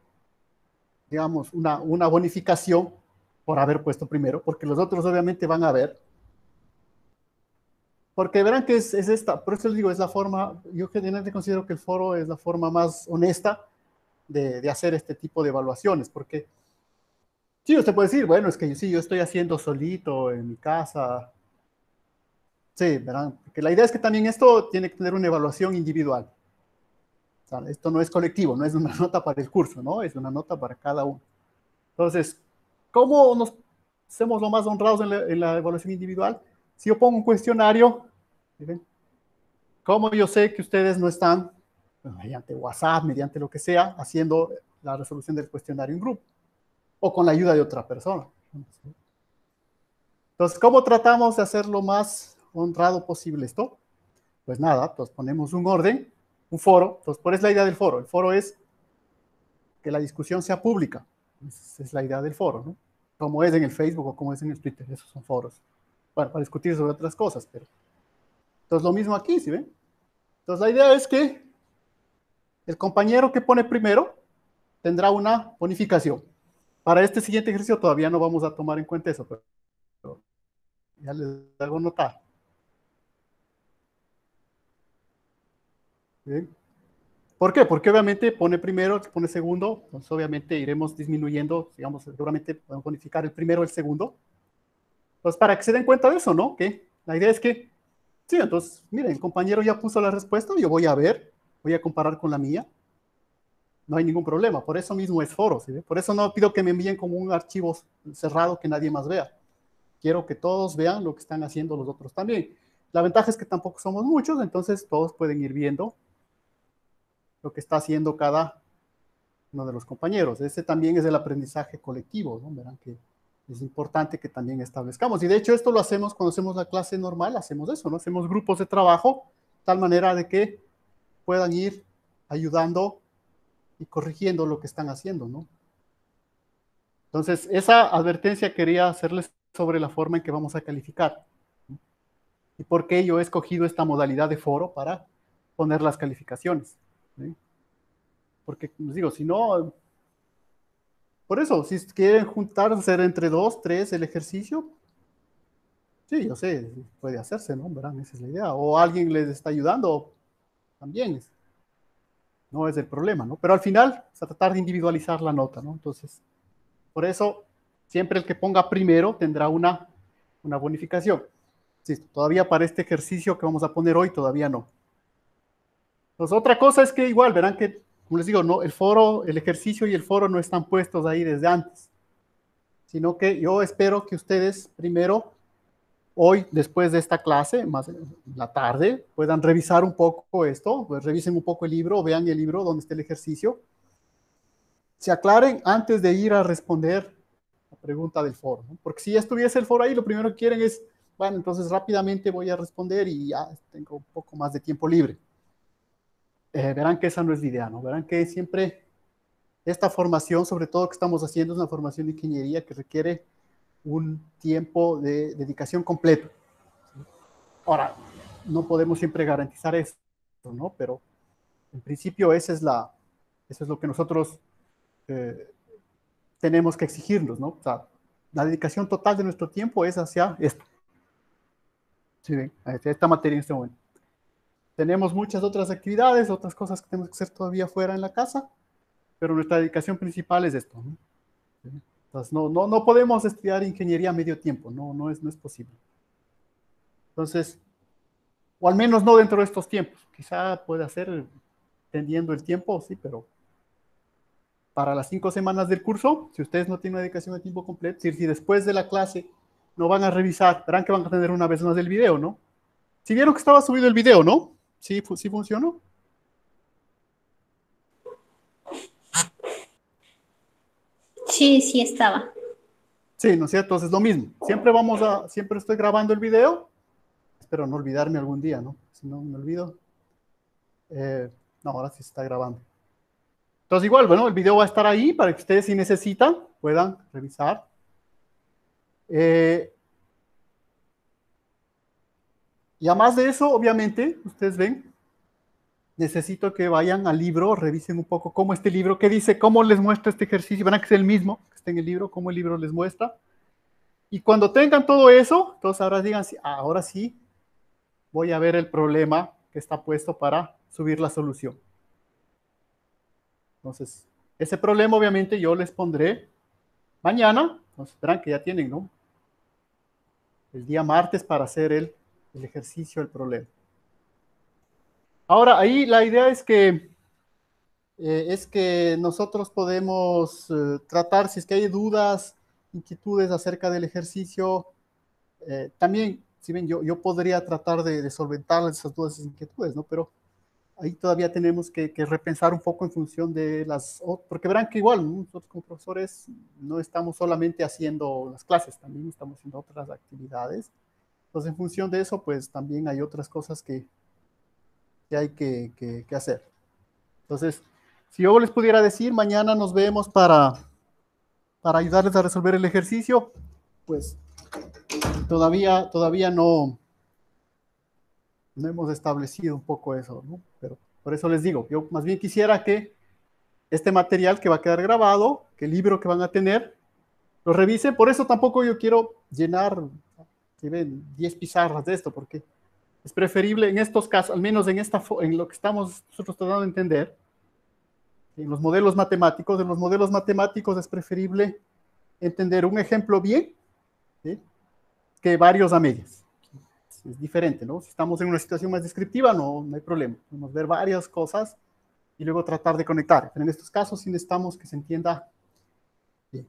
digamos, una, una bonificación por haber puesto primero, porque los otros obviamente van a ver. Porque verán que es, es, esta, por eso les digo, es la forma, yo generalmente considero que el foro es la forma más honesta de, de, hacer este tipo de evaluaciones, porque sí, usted puede decir, bueno, es que sí, yo estoy haciendo solito en mi casa. Sí, verán, porque la idea es que también esto tiene que tener una evaluación individual esto no es colectivo, no es una nota para el curso, ¿no? Es una nota para cada uno. Entonces, ¿cómo nos hacemos lo más honrados en la, evaluación individual? Si yo pongo un cuestionario, miren, ¿cómo yo sé que ustedes no están pues, mediante WhatsApp, mediante lo que sea, haciendo la resolución del cuestionario en grupo o con la ayuda de otra persona? Entonces, ¿cómo tratamos de hacer lo más honrado posible esto? Pues nada, pues ponemos un orden un foro. Entonces, ¿cuál es la idea del foro? El foro es que la discusión sea pública. Esa es la idea del foro, ¿no? Como es en el Facebook o como es en el Twitter, esos son foros. Bueno, para discutir sobre otras cosas, pero. Entonces, lo mismo aquí, ¿sí ven? Entonces, la idea es que el compañero que pone primero tendrá una bonificación. Para este siguiente ejercicio todavía no vamos a tomar en cuenta eso, pero ya les hago notar. ¿Por qué? Porque obviamente pone primero, pone segundo, entonces pues obviamente iremos disminuyendo, digamos, seguramente podemos bonificar el primero, el segundo. Pues para que se den cuenta de eso, ¿no? Que la idea es que, sí, entonces, miren, el compañero ya puso la respuesta, yo voy a ver, voy a comparar con la mía. No hay ningún problema, por eso mismo es foro, ¿sí? Por eso no pido que me envíen como un archivo cerrado que nadie más vea. Quiero que todos vean lo que están haciendo los otros también. La ventaja es que tampoco somos muchos, entonces todos pueden ir viendo lo que está haciendo cada uno de los compañeros. Ese también es el aprendizaje colectivo, ¿no? Verán que es importante que también establezcamos. Y de hecho esto lo hacemos cuando hacemos la clase normal, hacemos eso, ¿no? Hacemos grupos de trabajo, tal manera de que puedan ir ayudando y corrigiendo lo que están haciendo, ¿no? Entonces, esa advertencia quería hacerles sobre la forma en que vamos a calificar y por qué yo he escogido esta modalidad de foro para poner las calificaciones. Porque, les digo, si no, por eso, si quieren juntar, hacer entre dos, tres el ejercicio, sí, yo sé, puede hacerse, ¿no? Verán, esa es la idea. O alguien les está ayudando también. No es el problema, ¿no? Pero al final, es a tratar de individualizar la nota, ¿no? Entonces, por eso, siempre el que ponga primero tendrá una, una bonificación. Sí, todavía para este ejercicio que vamos a poner hoy, todavía no. Pues, otra cosa es que igual, verán que, como les digo, no, el foro, el ejercicio y el foro no están puestos ahí desde antes, sino que yo espero que ustedes primero, hoy, después de esta clase, más la tarde, puedan revisar un poco esto, pues revisen un poco el libro, vean el libro donde está el ejercicio, se aclaren antes de ir a responder la pregunta del foro, porque si ya estuviese el foro ahí, lo primero que quieren es, bueno, entonces rápidamente voy a responder y ya tengo un poco más de tiempo libre. Eh, verán que esa no es la idea, ¿no? Verán que siempre esta formación, sobre todo que estamos haciendo, es una formación de ingeniería que requiere un tiempo de dedicación completo. Ahora, no podemos siempre garantizar eso, ¿no? Pero en principio esa es la, eso es lo que nosotros eh, tenemos que exigirnos, ¿no? O sea, la dedicación total de nuestro tiempo es hacia esto. ¿Sí Hacia esta materia en este momento. Tenemos muchas otras actividades, otras cosas que tenemos que hacer todavía fuera en la casa, pero nuestra dedicación principal es esto. ¿no? Entonces, no, no, podemos estudiar ingeniería a medio tiempo, no, no, es, no es posible. Entonces, o al menos no dentro de estos tiempos. Quizá pueda ser tendiendo el tiempo, sí, pero para las cinco semanas del curso, si ustedes no tienen una dedicación a tiempo completo, si, si después de la clase no van a revisar, verán que van a tener una vez más el video, ¿no? Si vieron que estaba subido el video, ¿no? sí, funcionó. Sí, sí estaba. Sí, ¿no es cierto? Entonces lo mismo. Siempre vamos a, siempre estoy grabando el video. Espero no olvidarme algún día, ¿no? Si no me olvido. Eh, no, ahora sí está grabando. Entonces igual, bueno, el video va a estar ahí para que ustedes si necesitan puedan revisar. Eh, y además de eso, obviamente, ustedes ven, necesito que vayan al libro, revisen un poco cómo este libro, qué dice, cómo les muestra este ejercicio, van a que es el mismo que está en el libro, cómo el libro les muestra. Y cuando tengan todo eso, entonces ahora digan, ahora sí, voy a ver el problema que está puesto para subir la solución. Entonces, ese problema obviamente yo les pondré mañana, entonces verán que ya tienen, ¿no? El día martes para hacer el el ejercicio el problema. Ahora, ahí la idea es que, eh, es que nosotros podemos eh, tratar, si es que hay dudas, inquietudes acerca del ejercicio, eh, también, si ven, yo, yo podría tratar de, solventar esas dudas e inquietudes, ¿no? Pero ahí todavía tenemos que, repensar un poco en función de las... Porque verán que igual, nosotros como profesores no estamos solamente haciendo las clases, también estamos haciendo otras actividades. Entonces, en función de eso, pues también hay otras cosas que, que hay que, hacer. Entonces, si yo les pudiera decir, mañana nos vemos para, para ayudarles a resolver el ejercicio, pues todavía, todavía no, no hemos establecido un poco eso, ¿no? Pero por eso les digo, yo más bien quisiera que este material que va a quedar grabado, que el libro que van a tener, lo revisen. Por eso tampoco yo quiero llenar ven 10 pizarras de esto, porque es preferible en estos casos, al menos en, esta, en lo que estamos nosotros tratando de entender, en los modelos matemáticos, en los modelos matemáticos es preferible entender un ejemplo bien que varios a medias. Es, diferente, ¿no? Si estamos en una situación más descriptiva, no, no hay problema. Podemos ver varias cosas y luego tratar de conectar. Pero en estos casos sí necesitamos que se entienda bien.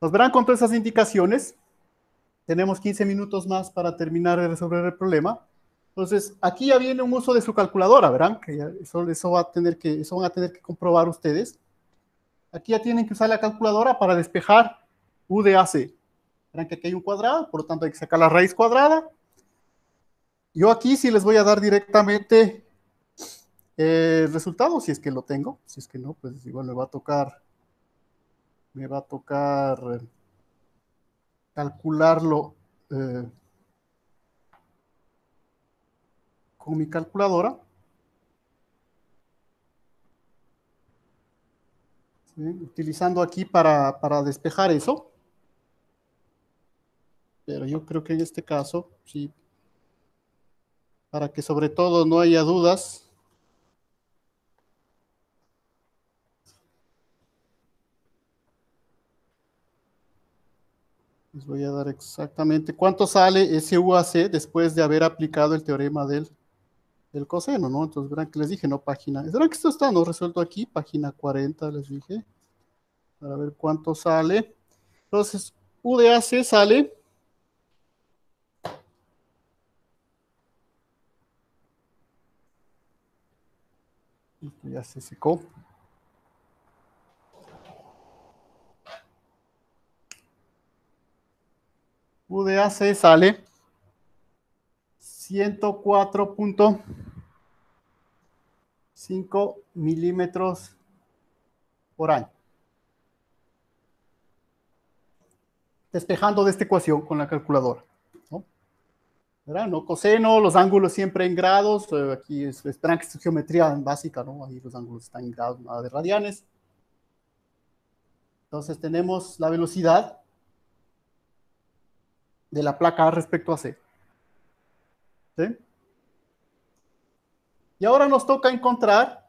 Nos verán con todas esas indicaciones. Tenemos 15 minutos más para terminar de resolver el problema. Entonces, aquí ya viene un uso de su calculadora, ¿verdad? Que eso, va a tener que, eso van a tener que comprobar ustedes. Aquí ya tienen que usar la calculadora para despejar U de AC. Verán que aquí hay un cuadrado, por lo tanto hay que sacar la raíz cuadrada. Yo aquí sí les voy a dar directamente eh, el resultado, si es que lo tengo. Si es que no, pues igual me va a tocar, me va a tocar eh, calcularlo eh, con mi calculadora. Utilizando aquí para, para despejar eso. Pero yo creo que en este caso, sí, para que sobre todo no haya dudas, Les voy a dar exactamente cuánto sale ese UAC después de haber aplicado el teorema del, coseno, ¿no? Entonces verán que les dije, ¿no? Página, ¿Verdad que esto está no resuelto aquí, página 40 les dije, para ver cuánto sale. Entonces, U de sale Esto ya se secó. UDAC sale 104.5 milímetros por año. Despejando de esta ecuación con la calculadora. ¿no? ¿No? Coseno, los ángulos siempre en grados. Eh, aquí es, esperan que es geometría básica, ¿no? Ahí los ángulos están en grados, nada de radianes. Entonces tenemos la velocidad de la placa A respecto a C. ¿Sí? Y ahora nos toca encontrar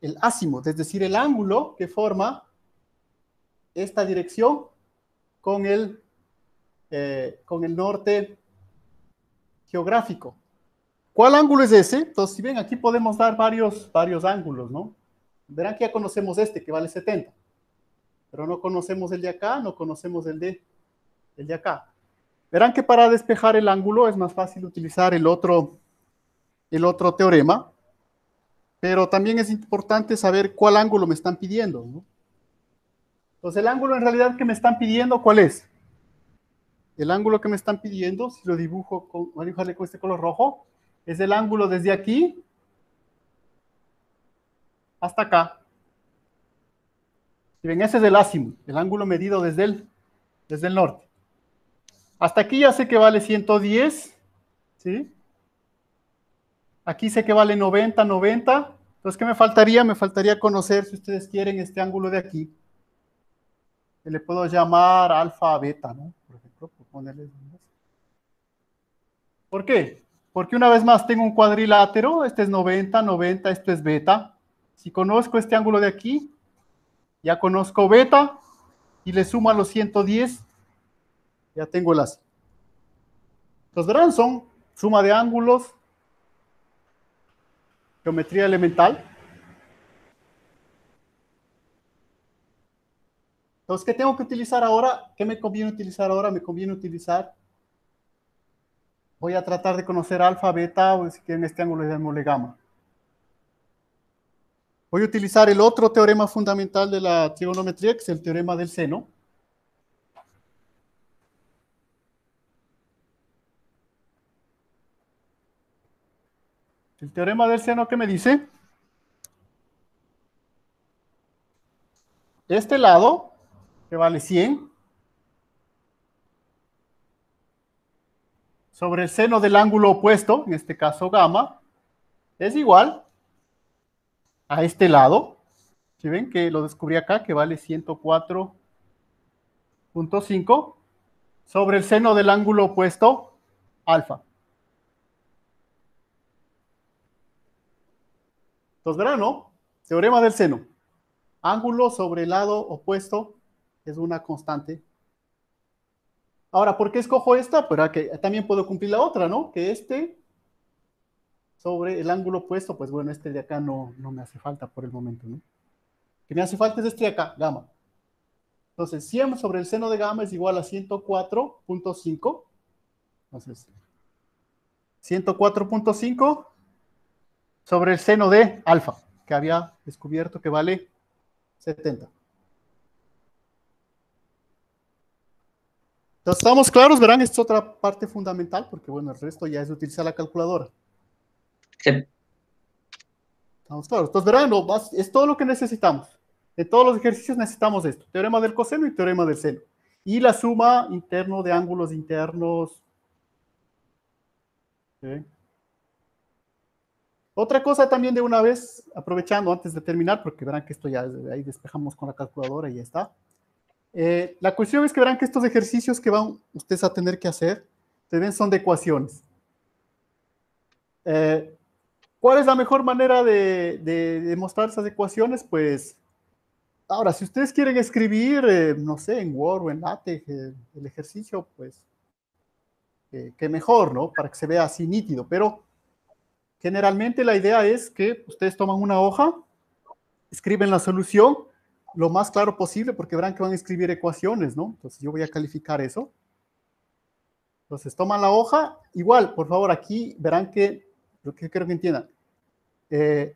el ácimo, es decir, el ángulo que forma esta dirección con el, eh, con el norte geográfico. ¿Cuál ángulo es ese? Entonces, si ven, aquí podemos dar varios, varios ángulos, ¿no? Verán que ya conocemos este, que vale 70. Pero no conocemos el de acá, no conocemos el de, el de acá. Verán que para despejar el ángulo es más fácil utilizar el otro, el otro teorema, pero también es importante saber cuál ángulo me están pidiendo. Entonces, el ángulo en realidad que me están pidiendo, ¿cuál es? El ángulo que me están pidiendo, si lo dibujo con, con este color rojo, es el ángulo desde aquí hasta acá. Si ven, ese es el ácido, el ángulo medido desde el, desde el norte. Hasta aquí ya sé que vale 110, ¿sí? Aquí sé que vale 90, 90. Entonces, ¿qué me faltaría? Me faltaría conocer, si ustedes quieren, este ángulo de aquí. Que le puedo llamar alfa, beta, ¿no? Por ejemplo, por ponerle... ¿Por qué? Porque una vez más tengo un cuadrilátero, este es 90, 90, esto es beta. Si conozco este ángulo de aquí, ya conozco beta y le sumo a los 110, ya tengo las. entonces verán son suma de ángulos, geometría elemental. Entonces, ¿qué tengo que utilizar ahora? ¿Qué me conviene utilizar ahora? Me conviene utilizar. Voy a tratar de conocer alfa, beta, o si quieren este ángulo mole gamma. Voy a utilizar el otro teorema fundamental de la trigonometría, que es el teorema del seno. ¿El teorema del seno qué me dice? Este lado, que vale 100, sobre el seno del ángulo opuesto, en este caso gamma, es igual a este lado. Si ven que lo descubrí acá, que vale 104.5, sobre el seno del ángulo opuesto, alfa. Entonces, verán, ¿no? Teorema del seno. Ángulo sobre el lado opuesto es una constante. Ahora, ¿por qué escojo esta? Porque que también puedo cumplir la otra, ¿no? Que este sobre el ángulo opuesto, pues bueno, este de acá no, no me hace falta por el momento, ¿no? Que me hace falta es este de acá, gamma. Entonces, 100 sobre el seno de gamma es igual a 104.5. Entonces, 104.5 sobre el seno de alfa, que había descubierto que vale 70. Entonces, estamos claros, verán, esta es otra parte fundamental, porque bueno, el resto ya es utilizar la calculadora. Sí. Estamos claros. Entonces, verán, es todo lo que necesitamos. De todos los ejercicios necesitamos esto, teorema del coseno y teorema del seno. Y la suma interno de ángulos internos. ¿Sí? Otra cosa también de una vez, aprovechando antes de terminar, porque verán que esto ya ahí despejamos con la calculadora y ya está. Eh, la cuestión es que verán que estos ejercicios que van ustedes a tener que hacer, ustedes son de ecuaciones. Eh, ¿Cuál es la mejor manera de, demostrar esas ecuaciones? Pues, ahora, si ustedes quieren escribir, eh, no sé, en Word o en LaTeX el ejercicio, pues, que mejor, ¿no? Para que se vea así nítido, pero Generalmente la idea es que ustedes toman una hoja, escriben la solución lo más claro posible porque verán que van a escribir ecuaciones, ¿no? Entonces yo voy a calificar eso. Entonces toman la hoja, igual, por favor, aquí verán que, lo que quiero que entiendan, eh,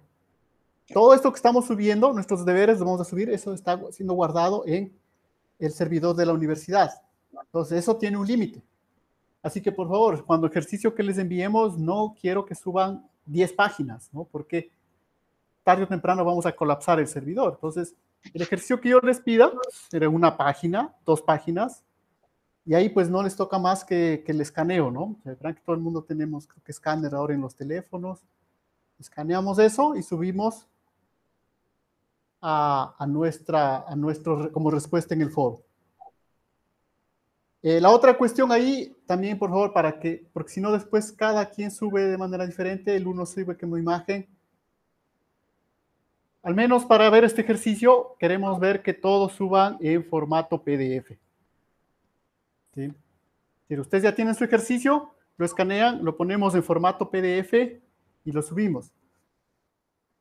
todo esto que estamos subiendo, nuestros deberes lo vamos a subir, eso está siendo guardado en el servidor de la universidad. Entonces, eso tiene un límite. Así que, por favor, cuando ejercicio que les enviemos, no quiero que suban 10 páginas, ¿no? Porque tarde o temprano vamos a colapsar el servidor. Entonces, el ejercicio que yo les pida era una página, dos páginas, y ahí pues no les toca más que, que el escaneo, ¿no? Verán que todo el mundo tenemos creo que escáner ahora en los teléfonos. Escaneamos eso y subimos a, a nuestra, a nuestro, como respuesta en el foro. Eh, la otra cuestión ahí, también por favor, para que, porque si no después cada quien sube de manera diferente, el uno sube como imagen. Al menos para ver este ejercicio, queremos ver que todos suban en formato PDF. ¿Sí? Si ustedes ya tienen su ejercicio, lo escanean, lo ponemos en formato PDF y lo subimos.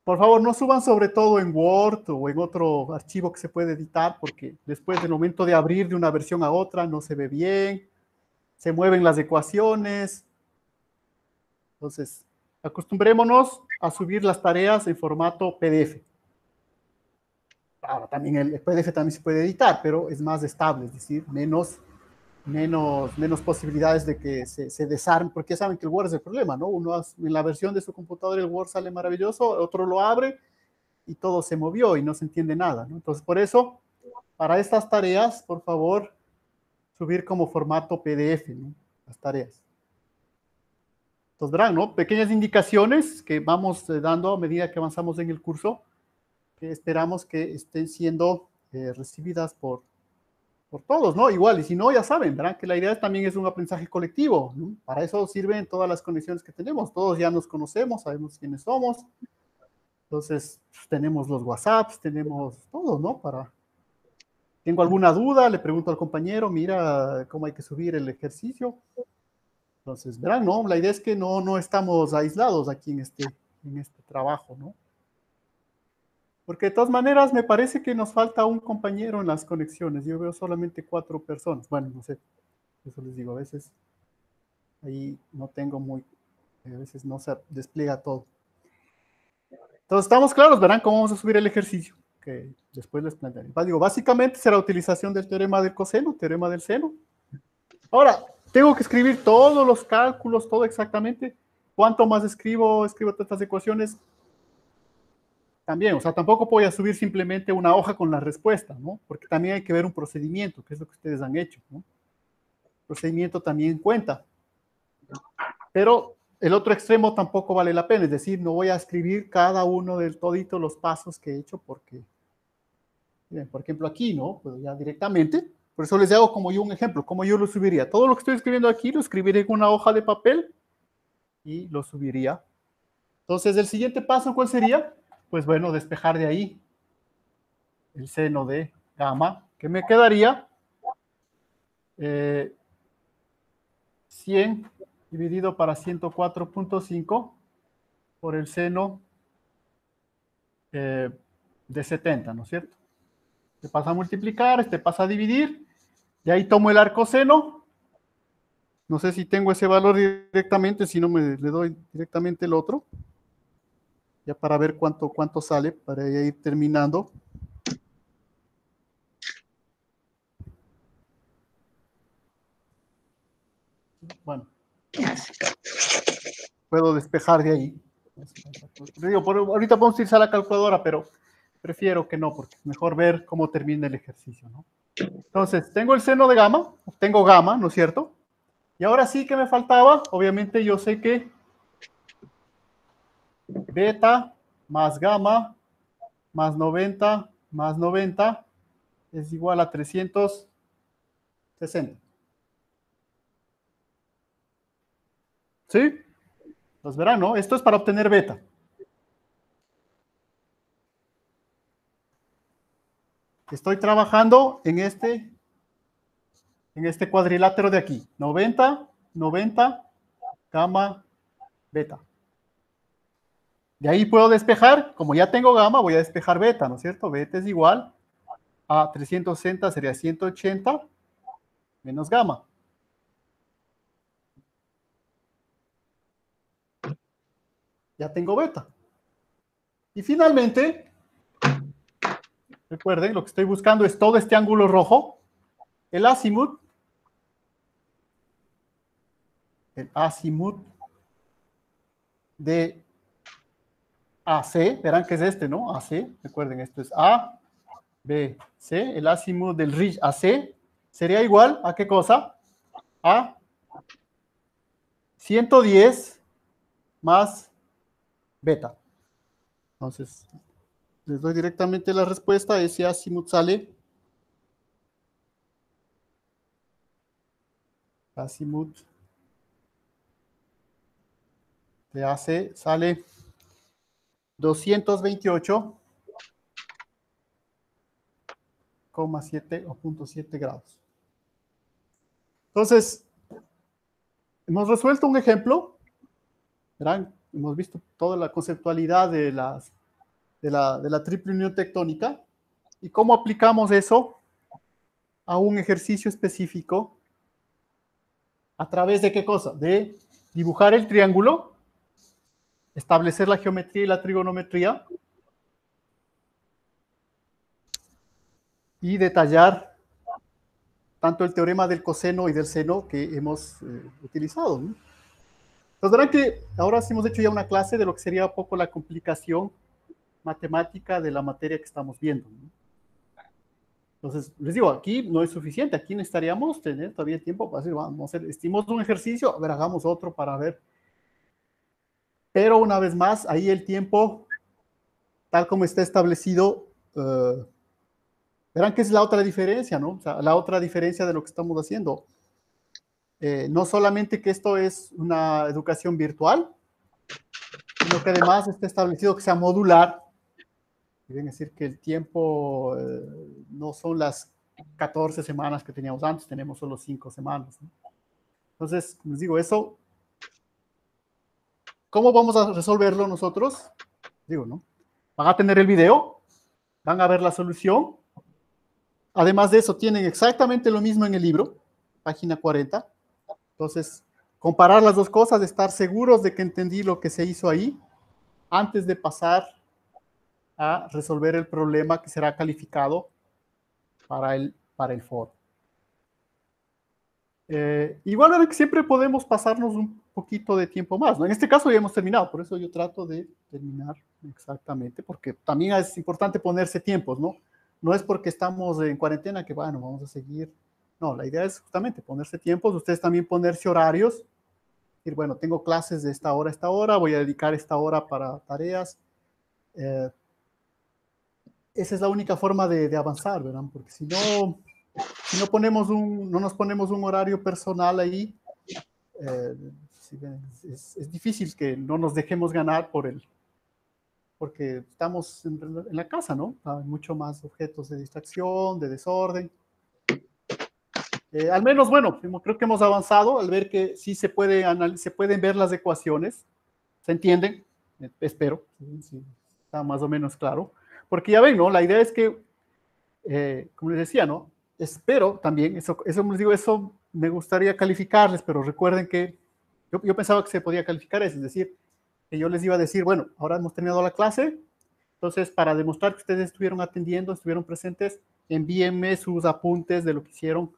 Por favor, no suban sobre todo en Word o en otro archivo que se puede editar, porque después del momento de abrir de una versión a otra no se ve bien, se mueven las ecuaciones. Entonces, acostumbrémonos a subir las tareas en formato PDF. también el PDF también se puede editar, pero es más estable, es decir, menos menos, menos posibilidades de que se, se desarme, porque ya saben que el Word es el problema, ¿no? Uno en la versión de su computadora el Word sale maravilloso, otro lo abre y todo se movió y no se entiende nada, ¿no? Entonces, por eso, para estas tareas, por favor, subir como formato PDF, ¿no? Las tareas. Entonces, verán, ¿no? Pequeñas indicaciones que vamos eh, dando a medida que avanzamos en el curso, que esperamos que estén siendo eh, recibidas por, por todos, ¿no? Igual, y si no, ya saben, ¿verdad? Que la idea también es un aprendizaje colectivo, ¿no? Para eso sirven todas las conexiones que tenemos, todos ya nos conocemos, sabemos quiénes somos, entonces pues, tenemos los WhatsApps, tenemos todo, ¿no? Para... Tengo alguna duda, le pregunto al compañero, mira cómo hay que subir el ejercicio. Entonces, verán, ¿no? La idea es que no, no estamos aislados aquí en este, en este trabajo, ¿no? Porque de todas maneras me parece que nos falta un compañero en las conexiones. Yo veo solamente cuatro personas. Bueno, no sé. Eso les digo, a veces ahí no tengo muy... A veces no se despliega todo. Entonces estamos claros, verán cómo vamos a subir el ejercicio que después les plantearé. Digo, básicamente será utilización del teorema del coseno, teorema del seno. Ahora, tengo que escribir todos los cálculos, todo exactamente. ¿Cuánto más escribo? Escribo tantas ecuaciones también, o sea, tampoco voy a subir simplemente una hoja con la respuesta, ¿no? Porque también hay que ver un procedimiento, que es lo que ustedes han hecho, ¿no? procedimiento también cuenta. Pero el otro extremo tampoco vale la pena, es decir, no voy a escribir cada uno del todito los pasos que he hecho porque, miren, por ejemplo, aquí, ¿no? Pues ya directamente, por eso les hago como yo un ejemplo, como yo lo subiría. Todo lo que estoy escribiendo aquí lo escribiré en una hoja de papel y lo subiría. Entonces, el siguiente paso, ¿cuál sería? pues bueno, despejar de ahí el seno de gamma, que me quedaría 100 eh, dividido para 104.5 por el seno eh, de 70, ¿no es cierto? Te pasa a multiplicar, te este pasa a dividir, de ahí tomo el arcoseno, no sé si tengo ese valor directamente, si no me le doy directamente el otro, ya para ver cuánto, cuánto sale, para ir terminando. Bueno, puedo despejar de ahí. ahorita vamos a a la calculadora, pero prefiero que no, porque es mejor ver cómo termina el ejercicio, Entonces, tengo el seno de gamma, tengo gamma, ¿no es cierto? Y ahora sí que me faltaba, obviamente yo sé que beta más gamma más 90 más 90 es igual a 360. ¿Sí? Los pues verán, ¿no? Esto es para obtener beta. Estoy trabajando en este, en este cuadrilátero de aquí. 90, 90, gamma, beta. De ahí puedo despejar, como ya tengo gamma, voy a despejar beta, ¿no es cierto? Beta es igual a 360 sería 180 menos gamma. Ya tengo beta. Y finalmente, recuerden, lo que estoy buscando es todo este ángulo rojo, el azimut, el azimut de AC, verán que es este, ¿no? AC, recuerden, esto es A, B, C, el ácimo del ridge AC sería igual a qué cosa? A 110 más beta. Entonces, les doy directamente la respuesta, ese azimut sale azimut de AC sale 228,7 o 0.7 grados. Entonces, hemos resuelto un ejemplo. Verán, hemos visto toda la conceptualidad de, las, de, la, de la triple unión tectónica y cómo aplicamos eso a un ejercicio específico. ¿A través de qué cosa? De dibujar el triángulo establecer la geometría y la trigonometría y detallar tanto el teorema del coseno y del seno que hemos eh, utilizado. Entonces pues verán que ahora sí hemos hecho ya una clase de lo que sería un poco la complicación matemática de la materia que estamos viendo. Entonces, les digo, aquí no es suficiente, aquí necesitaríamos tener todavía tiempo para decir, vamos a hacer, un ejercicio, a ver, hagamos otro para ver pero una vez más, ahí el tiempo, tal como está establecido, eh, verán que es la otra diferencia, ¿no? O sea, la otra diferencia de lo que estamos haciendo. Eh, no solamente que esto es una educación virtual, sino que además está establecido que sea modular. Quieren decir que el tiempo eh, no son las 14 semanas que teníamos antes, tenemos solo 5 semanas. Entonces, les digo, eso ¿Cómo vamos a resolverlo nosotros? Digo, ¿no? Van a tener el video, van a ver la solución. Además de eso, tienen exactamente lo mismo en el libro, página 40. Entonces, comparar las dos cosas, estar seguros de que entendí lo que se hizo ahí antes de pasar a resolver el problema que será calificado para el, para el foro. Eh, igual a que siempre podemos pasarnos un poquito de tiempo más, ¿no? En este caso ya hemos terminado, por eso yo trato de terminar exactamente, porque también es importante ponerse tiempos, ¿no? No es porque estamos en cuarentena que, bueno, vamos a seguir. No, la idea es justamente ponerse tiempos, ustedes también ponerse horarios, Y, bueno, tengo clases de esta hora a esta hora, voy a dedicar esta hora para tareas. Eh, esa es la única forma de, de avanzar, ¿verdad? Porque si no, si no, ponemos un, no nos ponemos un horario personal ahí, eh, es, difícil que no nos dejemos ganar por él, porque estamos en, la casa, ¿no? Ah, hay mucho más objetos de distracción, de desorden. Eh, al menos, bueno, creo que hemos avanzado al ver que sí se, puede se pueden ver las ecuaciones, ¿se entienden? Eh, espero, está más o menos claro. Porque ya ven, ¿no? La idea es que, como les decía, ¿no? espero también, eso, eso digo, eso me gustaría calificarles, pero recuerden que yo, pensaba que se podía calificar eso, es decir, que yo les iba a decir, bueno, ahora hemos terminado la clase, entonces para demostrar que ustedes estuvieron atendiendo, estuvieron presentes, envíenme sus apuntes de lo que hicieron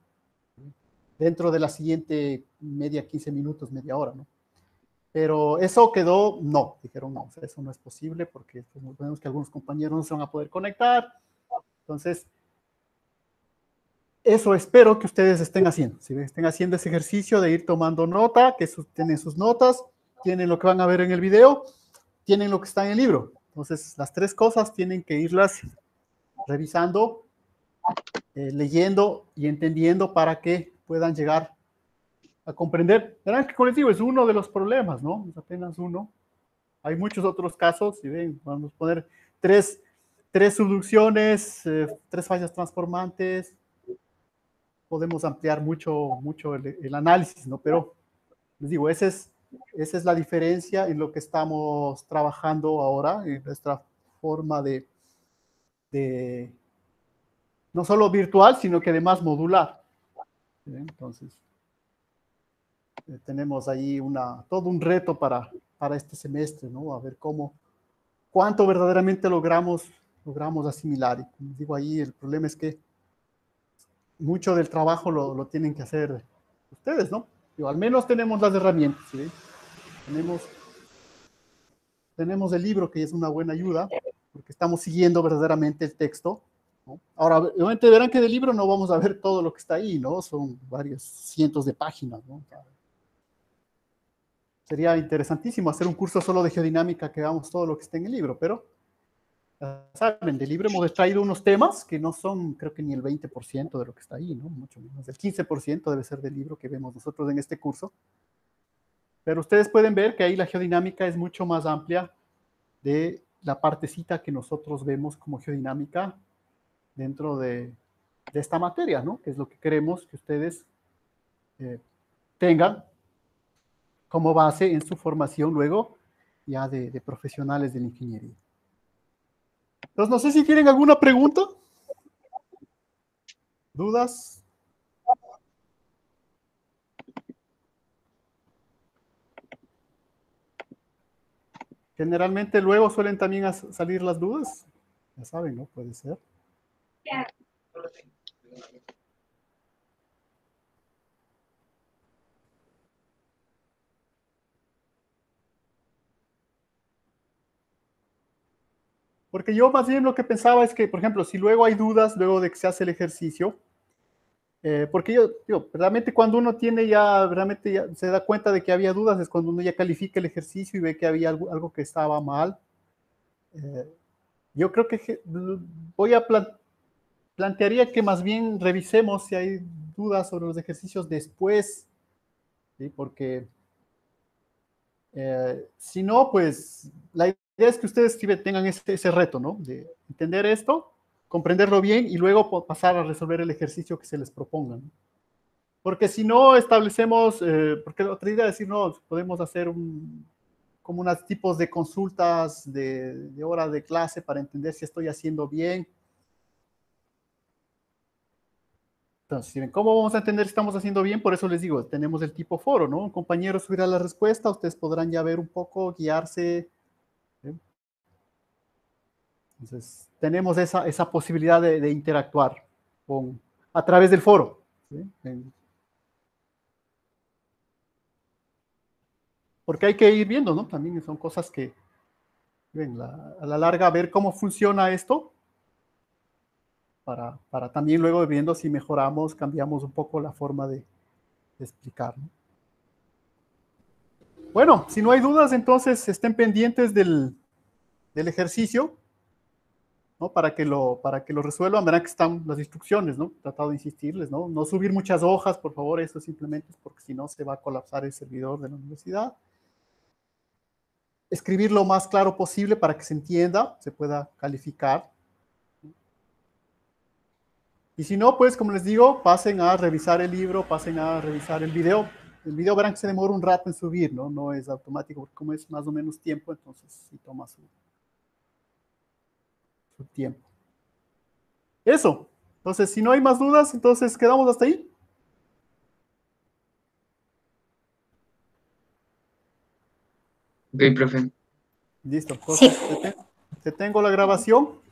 dentro de la siguiente media, 15 minutos, media hora, ¿no? Pero eso quedó, no, dijeron, no, eso no es posible porque pues, vemos que algunos compañeros no se van a poder conectar. Entonces, eso espero que ustedes estén haciendo. Si estén haciendo ese ejercicio de ir tomando nota, que tienen sus notas, tienen lo que van a ver en el video, tienen lo que está en el libro. Entonces, las tres cosas tienen que irlas revisando, eh, leyendo y entendiendo para que puedan llegar a comprender. Verán que colectivo es uno de los problemas, ¿no? Es apenas uno. Hay muchos otros casos, si ven, vamos a poner tres, tres subducciones, eh, tres fallas transformantes, podemos ampliar mucho, mucho el, análisis, ¿no? Pero les digo, esa es, esa es la diferencia en lo que estamos trabajando ahora, en nuestra forma de, de no solo virtual, sino que además modular. ¿Eh? Entonces, eh, tenemos ahí una, todo un reto para, para este semestre, ¿no? A ver cómo, cuánto verdaderamente logramos, logramos asimilar. Y como digo ahí, el problema es que mucho del trabajo lo, lo tienen que hacer ustedes, ¿no? Yo, al menos tenemos las herramientas, ¿sí? Tenemos, tenemos el libro, que es una buena ayuda, porque estamos siguiendo verdaderamente el texto. ¿no? Ahora, obviamente verán que del libro no vamos a ver todo lo que está ahí, ¿no? Son varios cientos de páginas, ¿no? Sería interesantísimo hacer un curso solo de geodinámica que veamos todo lo que está en el libro, pero saben, del libro hemos extraído unos temas que no son, creo que ni el 20% de lo que está ahí, ¿no? Mucho menos. El 15% debe ser del libro que vemos nosotros en este curso. Pero ustedes pueden ver que ahí la geodinámica es mucho más amplia de la partecita que nosotros vemos como geodinámica dentro de, esta materia, ¿no? Que es lo que queremos que ustedes eh, tengan como base en su formación luego ya de profesionales de la ingeniería. Entonces, no sé si tienen alguna pregunta. ¿Dudas? Generalmente luego suelen también salir las dudas. Ya saben, ¿no? Puede ser. Porque yo más bien lo que pensaba es que, por ejemplo, si luego hay dudas luego de que se hace el ejercicio, eh, porque yo, yo, realmente cuando uno tiene ya, realmente se da cuenta de que había dudas, es cuando uno ya califica el ejercicio y ve que había algo, que estaba mal. Eh, yo creo que voy a plantear plantearía que más bien revisemos si hay dudas sobre los ejercicios después, porque eh, si no, pues la idea idea es que ustedes tengan ese, reto, ¿no? De entender esto, comprenderlo bien y luego pasar a resolver el ejercicio que se les proponga. Porque si no establecemos, eh, porque otra idea es decir, no, podemos hacer como unos tipos de consultas de, de hora de clase para entender si estoy haciendo bien. Entonces, ¿cómo vamos a entender si estamos haciendo bien? Por eso les digo, tenemos el tipo foro, ¿no? Un compañero subirá la respuesta, ustedes podrán ya ver un poco, guiarse entonces, tenemos esa, posibilidad de, interactuar con, a través del foro. Porque hay que ir viendo, ¿no? También son cosas que, a la larga, ver cómo funciona esto, para, también luego viendo si mejoramos, cambiamos un poco la forma de, explicar. Bueno, si no hay dudas, entonces estén pendientes del, del ejercicio. Para que lo, para que lo resuelvan, verán que están las instrucciones, ¿no? tratado de insistirles, ¿no? No subir muchas hojas, por favor, eso simplemente es porque si no se va a colapsar el servidor de la universidad. Escribir lo más claro posible para que se entienda, se pueda calificar. Y si no, pues como les digo, pasen a revisar el libro, pasen a revisar el video. El video verán que se demora un rato en subir, ¿no? No es automático, porque como es más o menos tiempo, entonces sí toma su, tiempo. Eso. Entonces, si no hay más dudas, entonces quedamos hasta ahí. Bien, profe. Listo. tengo la grabación.